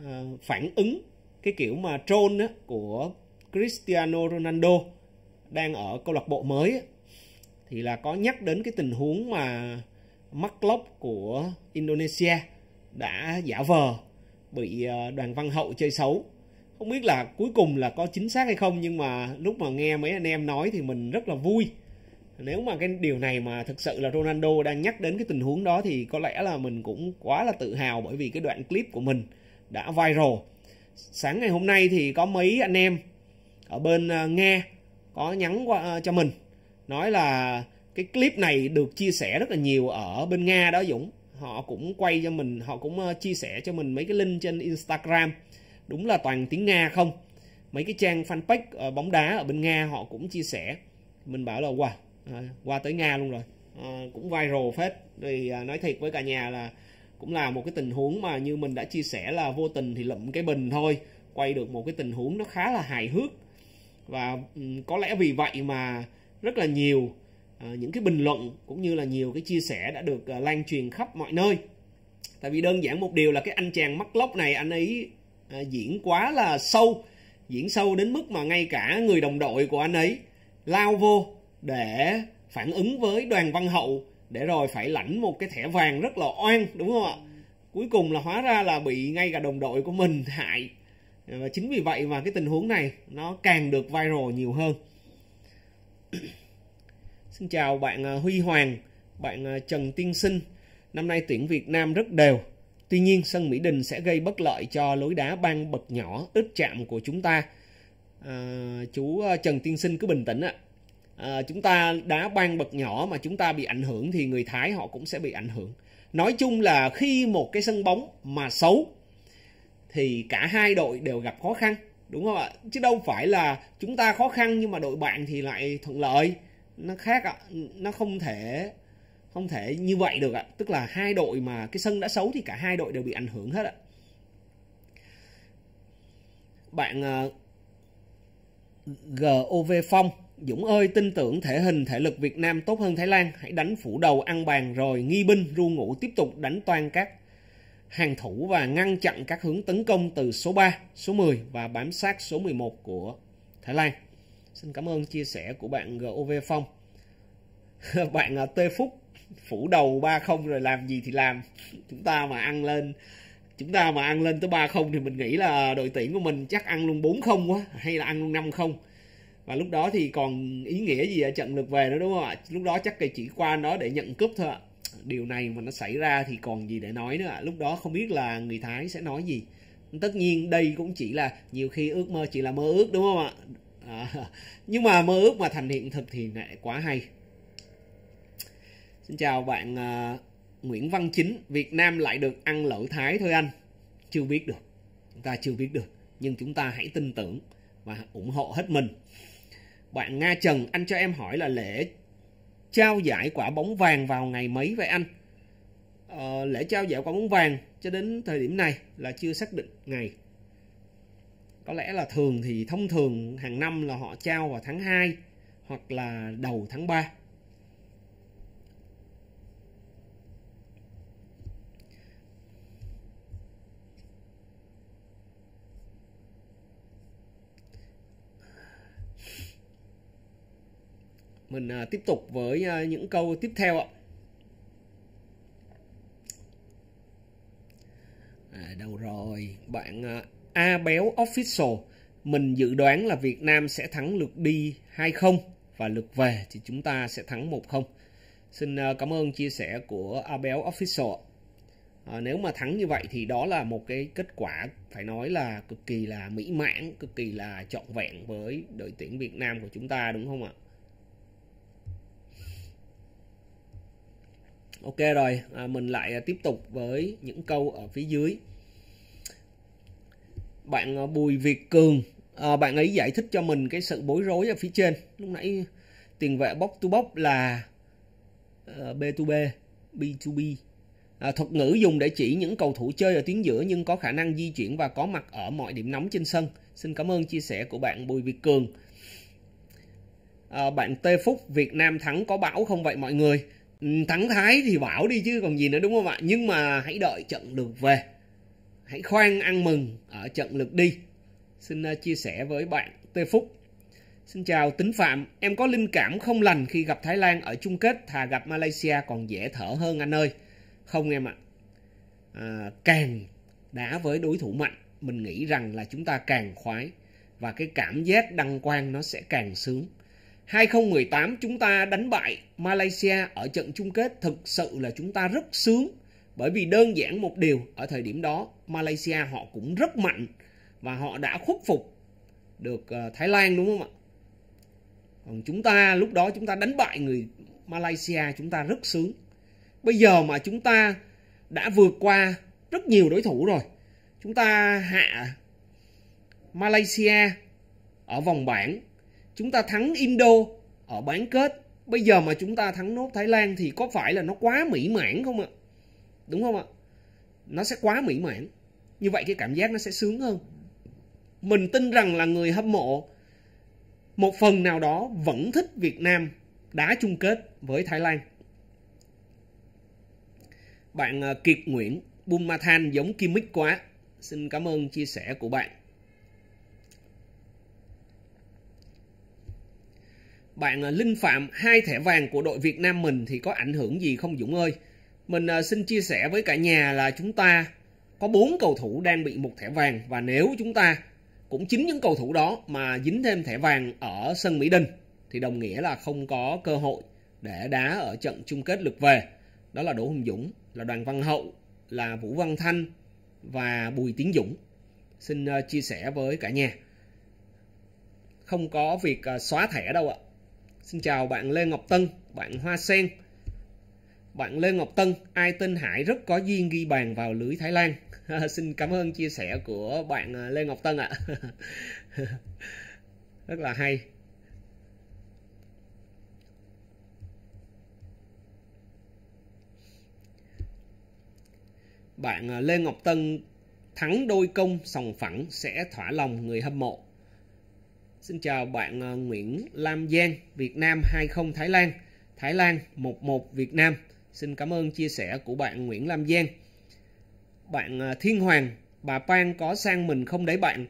uh, phản ứng cái kiểu mà troll á, của Cristiano Ronaldo đang ở câu lạc bộ mới á, thì là có nhắc đến cái tình huống mà mắc lóc của Indonesia đã giả vờ bị ờ, đoàn văn hậu chơi xấu không biết là cuối cùng là có chính xác hay không nhưng mà lúc mà nghe mấy anh em nói thì mình rất là vui nếu mà cái điều này mà thực sự là Ronaldo đang nhắc đến cái tình huống đó thì có lẽ là mình cũng quá là tự hào bởi vì cái đoạn clip của mình đã viral sáng ngày hôm nay thì có mấy anh em ở bên ờ, nghe có nhắn qua ờ, cho mình nói là cái clip này được chia sẻ rất là nhiều ở bên nga đó dũng họ cũng quay cho mình họ cũng ờ, chia sẻ cho mình mấy cái link trên instagram đúng là toàn tiếng nga không mấy cái trang fanpage bóng đá ở bên nga họ cũng chia sẻ mình bảo là wow qua tới nga luôn rồi à, cũng viral phết thì nói thiệt với cả nhà là cũng là một cái tình huống mà như mình đã chia sẻ là vô tình thì lụm cái bình thôi quay được một cái tình huống nó khá là hài hước và ừ, có lẽ vì vậy mà rất là nhiều ờ, những cái bình luận cũng như là nhiều cái chia sẻ đã được ờ, lan truyền khắp mọi nơi tại vì đơn giản một điều là cái anh chàng mắc lóc này anh ấy ờ, diễn quá là sâu diễn sâu đến mức mà ngay cả người đồng đội của anh ấy lao vô để phản ứng với đoàn văn hậu để rồi phải lãnh một cái thẻ vàng rất là oan đúng không ạ cuối cùng là hóa ra là bị ngay cả đồng đội của mình hại và chính vì vậy mà cái tình huống này nó càng được viral nhiều hơn xin chào bạn à, Huy Hoàng bạn à, Trần Tiên Sinh năm nay tuyển Việt Nam rất đều tuy nhiên sân Mỹ Đình sẽ gây bất lợi cho lối đá băng bậc nhỏ ít chạm của chúng ta à, chú à, Trần Tiên Sinh cứ bình tĩnh ạ à à, chúng ta đã ban bật nhỏ mà chúng ta bị ảnh hưởng thì người Thái họ cũng sẽ bị ảnh hưởng. Nói chung là khi một cái sân bóng mà xấu thì cả hai đội đều gặp khó khăn đúng không ạ chứ đâu phải là chúng ta khó khăn nhưng mà đội bạn thì lại thuận lợi nó khác ạ nó không thể không thể như vậy được ạ tức là hai đội mà cái sân đã xấu thì cả hai đội đều bị ảnh hưởng hết ạ bạn uh, ờ, gov phong Dũng ơi, tin tưởng thể hình thể lực Việt Nam tốt hơn Thái Lan, hãy đánh phủ đầu ăn bàn rồi nghi binh ru ngủ tiếp tục đánh toàn các hàng thủ và ngăn chặn các hướng tấn công từ số 3, số 10 và bám sát số 11 của Thái Lan. Xin cảm ơn chia sẻ của bạn GOV Phong. bạn à, Tê Phúc phủ đầu 3-0 rồi làm gì thì làm. Chúng ta mà ăn lên chúng ta mà ăn lên tới 3-0 thì mình nghĩ là đội tuyển của mình chắc ăn luôn 4-0 quá hay là ăn luôn 5-0 và lúc đó thì còn ý nghĩa gì ở trận lượt về nữa đúng không ạ lúc đó chắc chỉ qua nó để nhận cúp thôi ạ điều này mà nó xảy ra thì còn gì để nói nữa ạ lúc đó không biết là người thái sẽ nói gì tất nhiên đây cũng chỉ là nhiều khi ước mơ chỉ là mơ ước đúng không ạ à, nhưng mà mơ ước mà thành hiện thực thì lại quá hay xin chào bạn uh, Nguyễn Văn Chính Việt Nam lại được ăn lẩu Thái thôi anh chưa biết được chúng ta chưa biết được nhưng chúng ta hãy tin tưởng và ủng hộ hết mình bạn Nga Trần, anh cho em hỏi là lễ trao giải quả bóng vàng vào ngày mấy vậy anh? Ờ, lễ trao giải quả bóng vàng cho đến thời điểm này là chưa xác định ngày. Có lẽ là thường thì thông thường hàng năm là họ trao vào tháng 2 hoặc là đầu tháng 3. mình à, tiếp tục với à, những câu tiếp theo ạ à, đâu rồi bạn à, a béo official mình dự đoán là Việt Nam sẽ thắng lượt đi hay không và lượt về thì chúng ta sẽ thắng một không Xin cảm ơn chia sẻ của a béo Official. À, nếu mà thắng như vậy thì đó là một cái kết quả phải nói là cực kỳ là mỹ mãn, cực kỳ là trọn vẹn với đội tuyển Việt Nam của chúng ta đúng không ạ? ok rồi à, mình lại à, tiếp tục với những câu ở phía dưới bạn à, Bùi Việt Cường à, bạn ấy giải thích cho mình cái sự bối rối ở phía trên lúc nãy tiền vệ box to box là à, B2B B2B à, thuật ngữ dùng để chỉ những cầu thủ chơi ở tuyến giữa nhưng có khả năng di chuyển và có mặt ở mọi điểm nóng trên sân xin cảm ơn chia sẻ của bạn Bùi Việt Cường à, bạn Tê Phúc Việt Nam thắng có bão không vậy mọi người Ừ, thắng thái thì bảo đi chứ còn gì nữa đúng không ạ nhưng mà hãy đợi trận lượt về hãy khoan ăn mừng ở trận lượt đi xin à, chia sẻ với bạn tê phúc Xin chào Tính Phạm, em có linh cảm không lành khi gặp Thái Lan ở chung kết thà gặp Malaysia còn dễ thở hơn anh ơi. Không em ạ. À, càng đá với đối thủ mạnh, mình nghĩ rằng là chúng ta càng khoái và cái cảm giác đăng quang nó sẽ càng sướng. 2018 chúng ta đánh bại Malaysia ở trận chung kết thực sự là chúng ta rất sướng bởi vì đơn giản một điều ở thời điểm đó Malaysia họ cũng rất mạnh và họ đã khuất phục được ờ, Thái Lan đúng không ạ? Còn chúng ta lúc đó chúng ta đánh bại người Malaysia chúng ta rất sướng. Bây giờ mà chúng ta đã vượt qua rất nhiều đối thủ rồi. Chúng ta hạ Malaysia ở vòng bảng chúng ta thắng Indo ở bán kết bây giờ mà chúng ta thắng nốt Thái Lan thì có phải là nó quá mỹ mãn không ạ đúng không ạ nó sẽ quá mỹ mãn như vậy cái cảm giác nó sẽ sướng hơn mình tin rằng là người hâm mộ một phần nào đó vẫn thích Việt Nam đá chung kết với Thái Lan bạn à, Kiệt Nguyễn Bumathan giống Kim quá xin cảm ơn chia sẻ của bạn bạn à, Linh Phạm hai thẻ vàng của đội Việt Nam mình thì có ảnh hưởng gì không Dũng ơi? Mình à, xin chia sẻ với cả nhà là chúng ta có bốn cầu thủ đang bị một thẻ vàng và nếu chúng ta cũng chính những cầu thủ đó mà dính thêm thẻ vàng ở sân Mỹ Đình thì đồng nghĩa là không có cơ hội để đá ở trận chung kết lượt về. Đó là Đỗ Hùng Dũng, là Đoàn Văn Hậu, là Vũ Văn Thanh và Bùi Tiến Dũng. Xin à, chia sẻ với cả nhà. Không có việc xóa thẻ đâu ạ. Xin chào bạn Lê Ngọc Tân, bạn Hoa Sen. Bạn Lê Ngọc Tân, ai tên Hải rất có duyên ghi bàn vào lưới Thái Lan. Xin cảm ơn chia sẻ của bạn à, Lê Ngọc Tân ạ. rất là hay. Bạn à, Lê Ngọc Tân thắng đôi công sòng phẳng sẽ thỏa lòng người hâm mộ Xin chào bạn à, Nguyễn Lam Giang, Việt Nam 20 Thái Lan, Thái Lan 11 Việt Nam. Xin cảm ơn chia sẻ của bạn Nguyễn Lam Giang. Bạn à, Thiên Hoàng, bà Pan có sang mình không đấy bạn.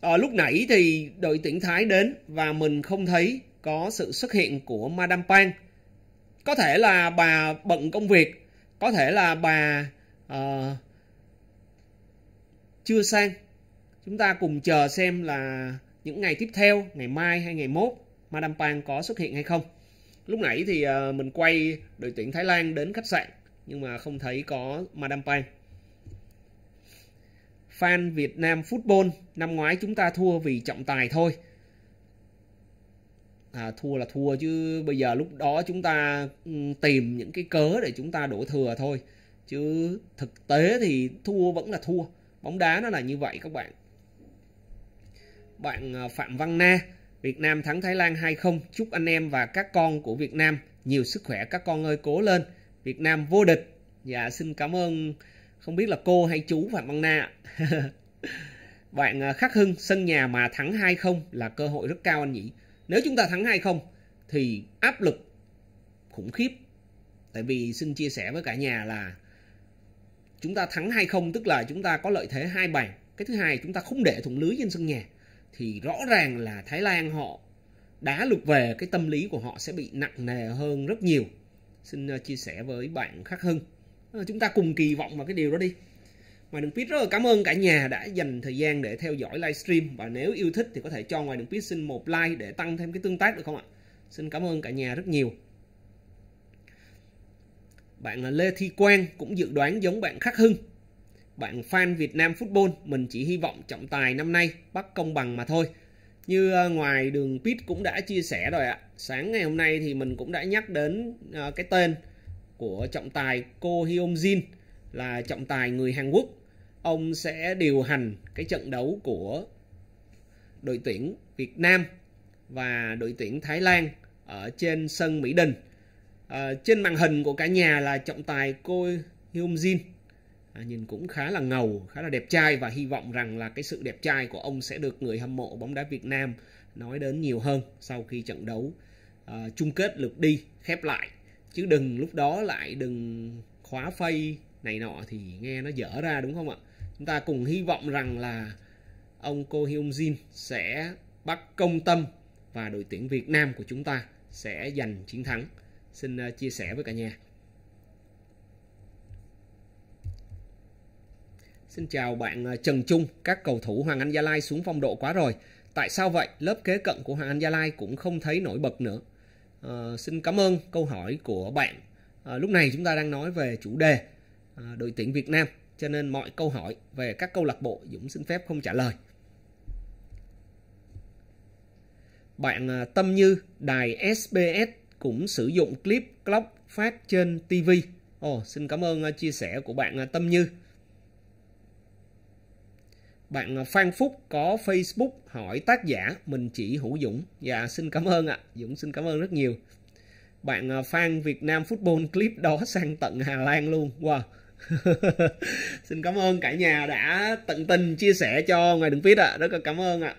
À, lúc nãy thì đội tuyển Thái đến và mình không thấy có sự xuất hiện của Madame Pan Có thể là bà bận công việc, có thể là bà uh, chưa sang. Chúng ta cùng chờ xem là những ngày tiếp theo ngày mai hay ngày mốt Madame Pang có xuất hiện hay không lúc nãy thì ờ, mình quay đội tuyển Thái Lan đến khách sạn nhưng mà không thấy có Madame Pang fan Việt Nam Football năm ngoái chúng ta thua vì trọng tài thôi à, thua là thua chứ bây giờ lúc đó chúng ta ừ, tìm những cái cớ để chúng ta đổ thừa thôi chứ thực tế thì thua vẫn là thua bóng đá nó là như vậy các bạn bạn ờ, Phạm Văn Na, Việt Nam thắng Thái Lan 2-0. Chúc anh em và các con của Việt Nam nhiều sức khỏe các con ơi cố lên. Việt Nam vô địch. Dạ xin cảm ơn không biết là cô hay chú Phạm Văn Na. bạn ờ, Khắc Hưng sân nhà mà thắng 2-0 là cơ hội rất cao anh nhỉ. Nếu chúng ta thắng 2-0 thì áp lực khủng khiếp. Tại vì xin chia sẻ với cả nhà là chúng ta thắng 2-0 tức là chúng ta có lợi thế hai bàn. Cái thứ hai chúng ta không để thủng lưới trên sân nhà thì rõ ràng là Thái Lan họ đá lục về cái tâm lý của họ sẽ bị nặng nề hơn rất nhiều. Xin ờ, chia sẻ với bạn Khắc Hưng. Ờ, chúng ta cùng kỳ vọng vào cái điều đó đi. Ngoài đường Pit rất là cảm ơn cả nhà đã dành thời gian để theo dõi livestream và nếu yêu thích thì có thể cho ngoài đường Pit xin một like để tăng thêm cái tương tác được không ạ? Xin cảm ơn cả nhà rất nhiều. Bạn là ờ, Lê Thi Quang cũng dự đoán giống bạn Khắc Hưng bạn fan Việt Nam Football, mình chỉ hy vọng trọng tài năm nay bắt công bằng mà thôi. Như ờ, ngoài đường Pit cũng đã chia sẻ rồi ạ. Sáng ngày hôm nay thì mình cũng đã nhắc đến ờ, cái tên của trọng tài Ko Hyung Jin là trọng tài người Hàn Quốc. Ông sẽ điều hành cái trận đấu của đội tuyển Việt Nam và đội tuyển Thái Lan ở trên sân Mỹ Đình. À, trên màn hình của cả nhà là trọng tài Ko Hyung Jin à, nhìn cũng khá là ngầu khá là đẹp trai và hy vọng rằng là cái sự đẹp trai của ông sẽ được người hâm mộ bóng đá Việt Nam nói đến nhiều hơn sau khi trận đấu à, chung kết lượt đi khép lại chứ đừng lúc đó lại đừng khóa phay này nọ thì nghe nó dở ra đúng không ạ chúng ta cùng hy vọng rằng là ông cô Hyun Jin sẽ bắt công tâm và đội tuyển Việt Nam của chúng ta sẽ giành chiến thắng xin à, chia sẻ với cả nhà Xin chào bạn à, Trần Trung, các cầu thủ Hoàng Anh Gia Lai xuống phong độ quá rồi. Tại sao vậy? Lớp kế cận của Hoàng Anh Gia Lai cũng không thấy nổi bật nữa. À, xin cảm ơn câu hỏi của bạn. À, lúc này chúng ta đang nói về chủ đề à, đội tuyển Việt Nam, cho nên mọi câu hỏi về các câu lạc bộ Dũng xin phép không trả lời. Bạn à, Tâm Như, đài SBS cũng sử dụng clip clock phát trên TV. Ồ, xin cảm ơn à, chia sẻ của bạn Tâm Như. Bạn à, Phan Phúc có Facebook hỏi tác giả mình chỉ Hữu Dũng. Dạ xin cảm ơn ạ. Dũng xin cảm ơn rất nhiều. Bạn à, Phan Việt Nam Football clip đó sang tận Hà Lan luôn. Wow. xin cảm ơn cả nhà đã tận tình chia sẻ cho ngoài đường viết ạ. À. Rất là cảm ơn ạ.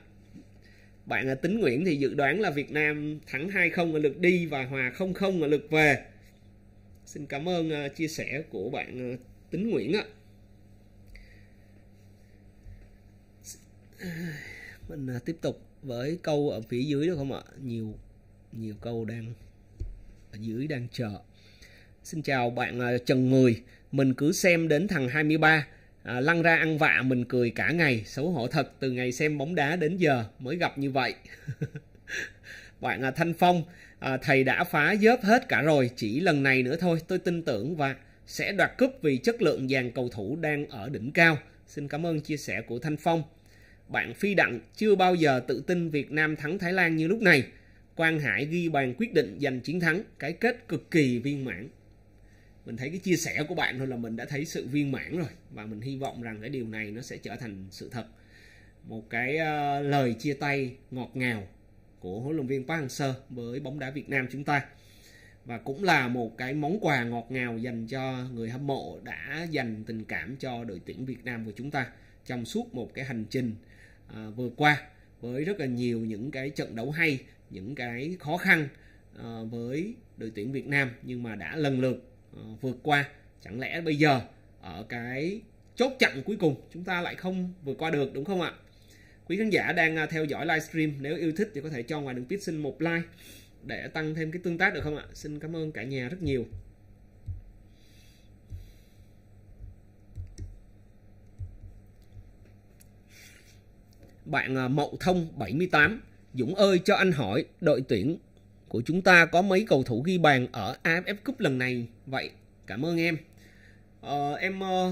Bạn à, Tính Nguyễn thì dự đoán là Việt Nam thắng 2-0 ở lượt đi và hòa 0-0 ở lượt về. Xin cảm ơn chia sẻ của bạn Tính Nguyễn ạ. mình à, tiếp tục với câu ở phía dưới được không ạ nhiều nhiều câu đang ở dưới đang chờ xin chào bạn à, Trần Mười mình cứ xem đến thằng 23 à, lăn ra ăn vạ mình cười cả ngày xấu hổ thật từ ngày xem bóng đá đến giờ mới gặp như vậy bạn à, Thanh Phong à, thầy đã phá dớp hết cả rồi chỉ lần này nữa thôi tôi tin tưởng và sẽ đoạt cúp vì chất lượng dàn cầu thủ đang ở đỉnh cao xin cảm ơn chia sẻ của Thanh Phong bạn Phi Đặng chưa bao giờ tự tin Việt Nam thắng Thái Lan như lúc này. Quang Hải ghi bàn quyết định giành chiến thắng, cái kết cực kỳ viên mãn. Mình thấy cái chia sẻ của bạn thôi là mình đã thấy sự viên mãn rồi và mình hy vọng rằng cái điều này nó sẽ trở thành sự thật. Một cái uh, lời chia tay ngọt ngào của huấn luyện viên Park Hang-seo với bóng đá Việt Nam chúng ta và cũng là một cái món quà ngọt ngào dành cho người hâm mộ đã dành tình cảm cho đội tuyển Việt Nam của chúng ta trong suốt một cái hành trình À, vừa qua với rất là nhiều những cái trận đấu hay những cái khó khăn à, với đội tuyển Việt Nam nhưng mà đã lần lượt à, vượt qua chẳng lẽ bây giờ ở cái chốt chặn cuối cùng chúng ta lại không vượt qua được đúng không ạ quý khán giả đang theo dõi livestream nếu yêu thích thì có thể cho ngoài đường pit xin một like để tăng thêm cái tương tác được không ạ xin cảm ơn cả nhà rất nhiều bạn à, Mậu Thông 78. Dũng ơi cho anh hỏi, đội tuyển của chúng ta có mấy cầu thủ ghi bàn ở AFF Cup lần này vậy? Cảm ơn em. Ờ, em ờ,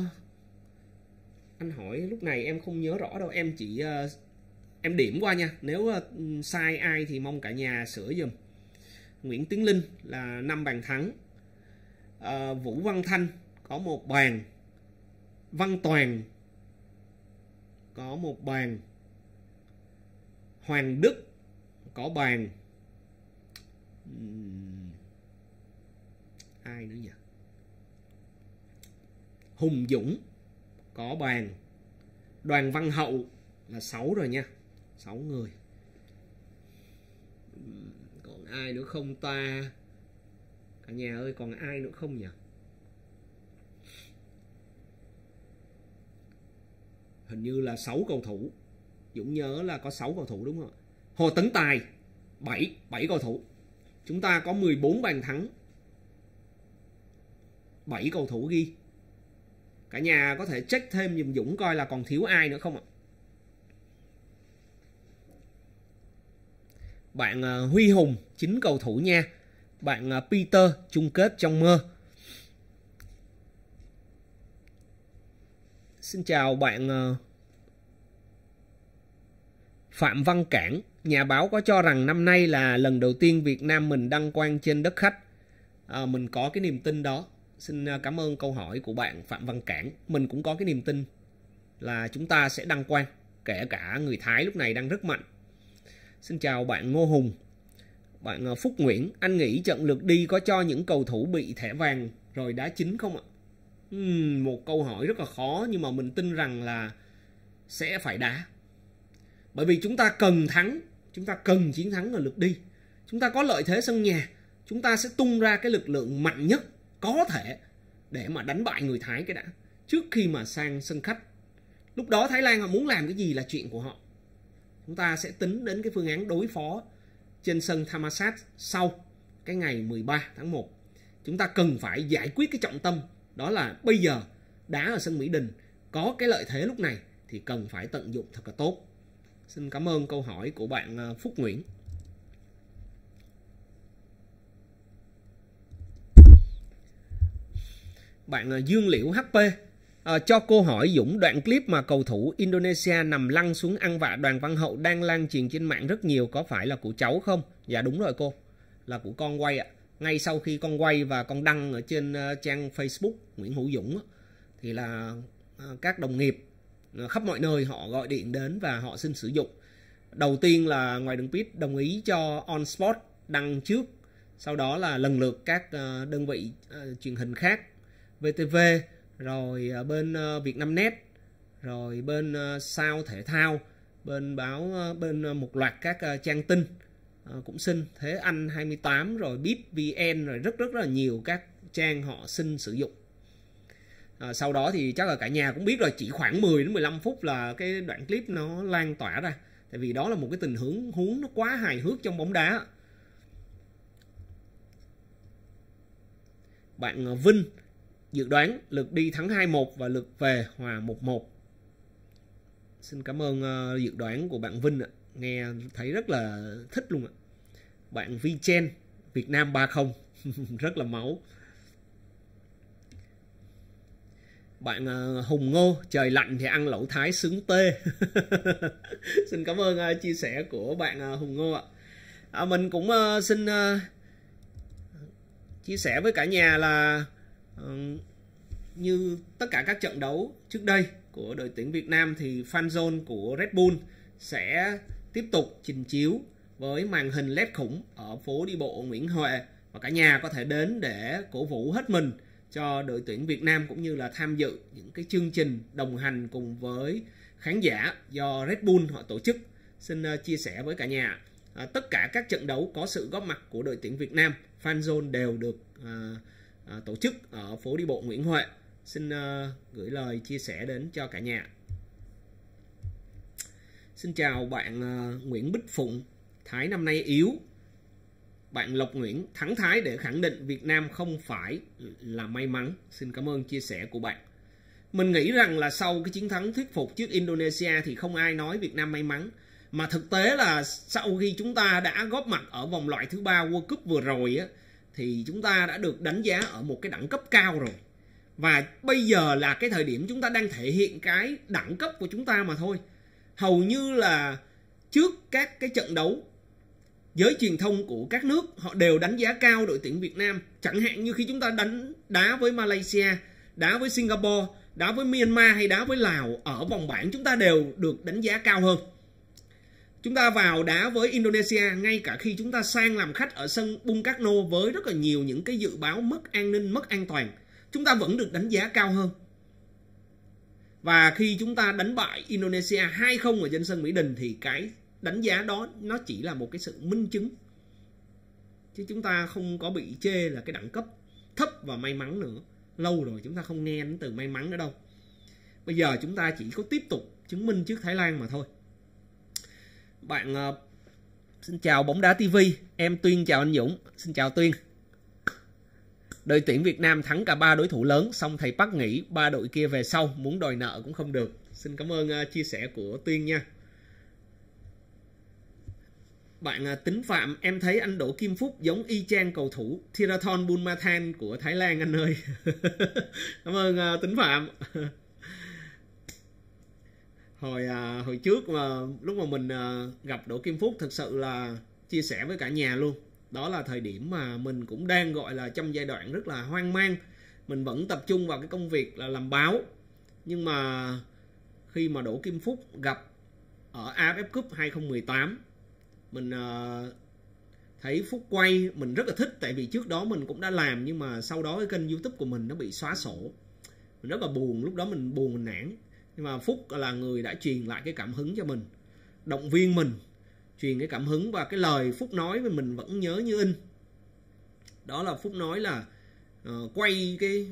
anh hỏi lúc này em không nhớ rõ đâu, em chỉ ờ, em điểm qua nha. Nếu ờ, sai ai thì mong cả nhà sửa dùm. Nguyễn Tiến Linh là 5 bàn thắng. À, Vũ Văn Thanh có một bàn. Văn Toàn có một bàn Hoàng Đức có bàn ai nữa nhỉ Hùng Dũng có bàn Đoàn Văn Hậu là 6 rồi nha 6 người còn ai nữa không ta cả nhà ơi còn ai nữa không nhỉ hình như là 6 cầu thủ Dũng nhớ là có 6 cầu thủ đúng không ạ? Hồ Tấn Tài 7, 7 cầu thủ. Chúng ta có 14 bàn thắng. 7 cầu thủ ghi. Cả nhà có thể check thêm dùm Dũng coi là còn thiếu ai nữa không ạ? Bạn ờ, Huy Hùng, 9 cầu thủ nha. Bạn ờ, Peter, chung kết trong mơ. Xin chào bạn ờ, Phạm Văn Cảng, nhà báo có cho rằng năm nay là lần đầu tiên Việt Nam mình đăng quang trên đất khách. À, mình có cái niềm tin đó. Xin à, cảm ơn câu hỏi của bạn Phạm Văn Cảng. Mình cũng có cái niềm tin là chúng ta sẽ đăng quang. Kể cả người Thái lúc này đang rất mạnh. Xin chào bạn Ngô Hùng. Bạn à, Phúc Nguyễn, anh nghĩ trận lượt đi có cho những cầu thủ bị thẻ vàng rồi đá chính không ạ? Uhm, một câu hỏi rất là khó nhưng mà mình tin rằng là sẽ phải đá bởi vì chúng ta cần thắng chúng ta cần chiến thắng ở lượt đi chúng ta có lợi thế sân nhà chúng ta sẽ tung ra cái lực lượng mạnh nhất có thể để mà đánh bại người thái cái đã trước khi mà sang sân khách lúc đó thái lan họ muốn làm cái gì là chuyện của họ chúng ta sẽ tính đến cái phương án đối phó trên sân Thammasat sau cái ngày 13 tháng 1. Chúng ta cần phải giải quyết cái trọng tâm đó là bây giờ đá ở sân Mỹ Đình có cái lợi thế lúc này thì cần phải tận dụng thật là tốt. Xin cảm ơn câu hỏi của bạn à, Phúc Nguyễn. Bạn à, Dương Liễu HP À, cho cô hỏi Dũng đoạn clip mà cầu thủ Indonesia nằm lăn xuống ăn vạ đoàn văn hậu đang lan truyền trên mạng rất nhiều có phải là của cháu không? Dạ đúng rồi cô, là của con quay ạ. Ngay sau khi con quay và con đăng ở trên à, trang Facebook Nguyễn Hữu Dũng thì là các đồng nghiệp Ờ, khắp mọi nơi họ gọi điện đến và họ xin sử dụng đầu tiên là ngoài đường pit đồng ý cho on spot đăng trước sau đó là lần lượt các ờ, đơn vị ờ, truyền hình khác vtv rồi bên việt nam net rồi bên sao thể thao bên báo bên một loạt các trang tin cũng xin thế anh 28 rồi bit vn rồi rất rất là nhiều các trang họ xin sử dụng à, sau đó thì chắc là cả nhà cũng biết rồi chỉ khoảng 10 đến 15 phút là cái đoạn clip nó lan tỏa ra tại vì đó là một cái tình huống huống nó quá hài hước trong bóng đá bạn ờ, Vinh dự đoán lượt đi thắng 2-1 và lượt về hòa 1-1 xin cảm ơn ờ, dự đoán của bạn Vinh ạ nghe thấy rất là thích luôn ạ bạn Vi Chen Việt Nam 3-0 rất là máu bạn ờ, Hùng Ngô trời lạnh thì ăn lẩu thái sướng tê xin cảm ơn ờ, chia sẻ của bạn ờ, Hùng Ngô ạ à, mình cũng xin chia sẻ với cả nhà là như tất cả các trận đấu trước đây của đội tuyển Việt Nam thì fan zone của Red Bull sẽ tiếp tục trình chiếu với màn hình LED khủng ở phố đi bộ Nguyễn Huệ và cả nhà có thể đến để cổ vũ hết mình cho đội tuyển Việt Nam cũng như là tham dự những cái chương trình đồng hành cùng với khán giả do Red Bull họ tổ chức. Xin ờ, chia sẻ với cả nhà. À, tất cả các trận đấu có sự góp mặt của đội tuyển Việt Nam, fan zone đều được ờ, ờ, tổ chức ở phố đi bộ Nguyễn Huệ. Xin gửi lời chia sẻ đến cho cả nhà. Xin chào bạn Nguyễn Bích Phụng. Thái năm nay yếu, bạn Lộc Nguyễn thẳng thái để khẳng định Việt Nam không phải là may mắn. Xin cảm ơn chia sẻ của bạn. Mình nghĩ rằng là sau cái chiến thắng thuyết phục trước Indonesia thì không ai nói Việt Nam may mắn. Mà thực tế là sau khi chúng ta đã góp mặt ở vòng loại thứ ba World Cup vừa rồi á, thì chúng ta đã được đánh giá ở một cái đẳng cấp cao rồi. Và bây giờ là cái thời điểm chúng ta đang thể hiện cái đẳng cấp của chúng ta mà thôi. Hầu như là trước các cái trận đấu giới truyền thông của các nước họ đều đánh giá cao đội tuyển Việt Nam. Chẳng hạn như khi chúng ta đánh đá với Malaysia, đá với Singapore, đá với Myanmar hay đá với Lào ở vòng bảng chúng ta đều được đánh giá cao hơn. Chúng ta vào đá với Indonesia ngay cả khi chúng ta sang làm khách ở sân Bung Karno với rất là nhiều những cái dự báo mất an ninh, mất an toàn, chúng ta vẫn được đánh giá cao hơn. Và khi chúng ta đánh bại Indonesia 2-0 ở trên sân Mỹ Đình thì cái đánh giá đó nó chỉ là một cái sự minh chứng chứ chúng ta không có bị chê là cái đẳng cấp thấp và may mắn nữa lâu rồi chúng ta không nghe đến từ may mắn nữa đâu bây giờ chúng ta chỉ có tiếp tục chứng minh trước thái lan mà thôi bạn uh, xin chào bóng đá tv em tuyên chào anh dũng xin chào tuyên đội tuyển việt nam thắng cả ba đối thủ lớn xong thầy bắt nghỉ ba đội kia về sau muốn đòi nợ cũng không được xin cảm ơn uh, chia sẻ của tuyên nha bạn à, tính Phạm, em thấy anh Đỗ Kim Phúc giống y chang cầu thủ Thirathon Bunmathan của Thái Lan anh ơi. Cảm ơn à, tính Phạm. hồi à, hồi trước mà lúc mà mình gặp Đỗ Kim Phúc thật sự là chia sẻ với cả nhà luôn đó là thời điểm mà mình cũng đang gọi là trong giai đoạn rất là hoang mang mình vẫn tập trung vào cái công việc là làm báo nhưng mà khi mà Đỗ Kim Phúc gặp ở AFF Cup 2018 mình uh, thấy phút quay mình rất là thích tại vì trước đó mình cũng đã làm nhưng mà sau đó cái kênh youtube của mình nó bị xóa sổ mình rất là buồn lúc đó mình buồn mình nản nhưng mà phúc là người đã truyền lại cái cảm hứng cho mình động viên mình truyền cái cảm hứng và cái lời phúc nói mà mình vẫn nhớ như in đó là phúc nói là uh, quay cái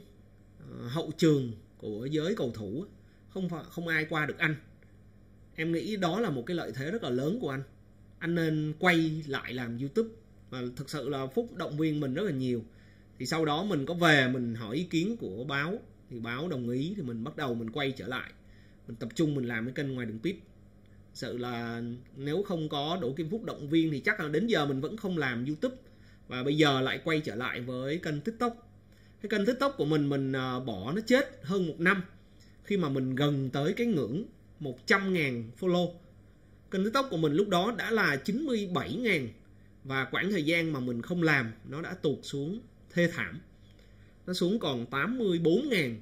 uh, hậu trường của giới cầu thủ không không ai qua được anh em nghĩ đó là một cái lợi thế rất là lớn của anh anh nên quay lại làm youtube và thực sự là phúc động viên mình rất là nhiều thì sau đó mình có về mình hỏi ý kiến của báo thì báo đồng ý thì mình bắt đầu mình quay trở lại mình tập trung mình làm cái kênh ngoài đường pit sự là nếu không có Đỗ Kim Phúc động viên thì chắc là đến giờ mình vẫn không làm YouTube và bây giờ lại quay trở lại với kênh TikTok cái kênh TikTok của mình mình à, bỏ nó chết hơn một năm khi mà mình gần tới cái ngưỡng 100.000 follow kênh tiktok của mình lúc đó đã là 97.000 và quãng thời gian mà mình không làm nó đã tụt xuống thê thảm nó xuống còn 84.000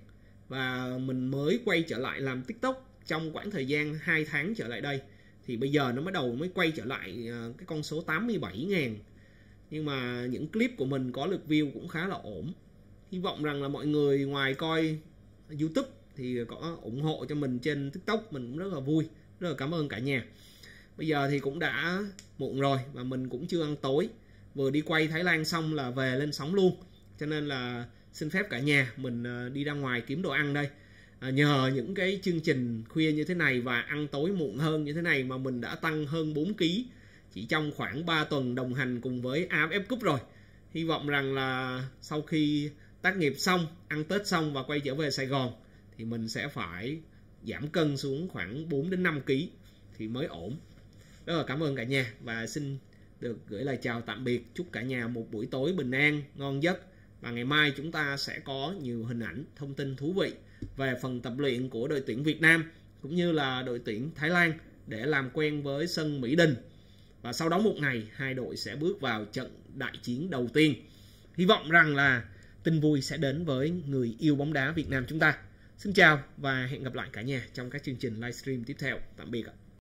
và mình mới quay trở lại làm tiktok trong quãng thời gian 2 tháng trở lại đây thì bây giờ nó mới đầu mới quay trở lại à, cái con số 87.000 nhưng mà những clip của mình có lượt view cũng khá là ổn hy vọng rằng là mọi người ngoài coi youtube thì có ủng hộ cho mình trên tiktok mình cũng rất là vui rất là cảm ơn cả nhà bây giờ thì cũng đã muộn rồi và mình cũng chưa ăn tối vừa đi quay Thái Lan xong là về lên sóng luôn cho nên là xin phép cả nhà mình ờ, đi ra ngoài kiếm đồ ăn đây à, nhờ những cái chương trình khuya như thế này và ăn tối muộn hơn như thế này mà mình đã tăng hơn 4 kg chỉ trong khoảng 3 tuần đồng hành cùng với AFF Cup rồi hy vọng rằng là sau khi tác nghiệp xong ăn Tết xong và quay trở về Sài Gòn thì mình sẽ phải giảm cân xuống khoảng 4 đến 5 kg thì mới ổn rất là cảm ơn cả nhà và xin được gửi lời chào tạm biệt chúc cả nhà một buổi tối bình an ngon giấc và ngày mai chúng ta sẽ có nhiều hình ảnh thông tin thú vị về phần tập luyện của đội tuyển Việt Nam cũng như là đội tuyển Thái Lan để làm quen với sân Mỹ Đình và sau đó một ngày hai đội sẽ bước vào trận đại chiến đầu tiên hy vọng rằng là tin vui sẽ đến với người yêu bóng đá Việt Nam chúng ta xin chào và hẹn gặp lại cả nhà trong các chương trình livestream tiếp theo tạm biệt ạ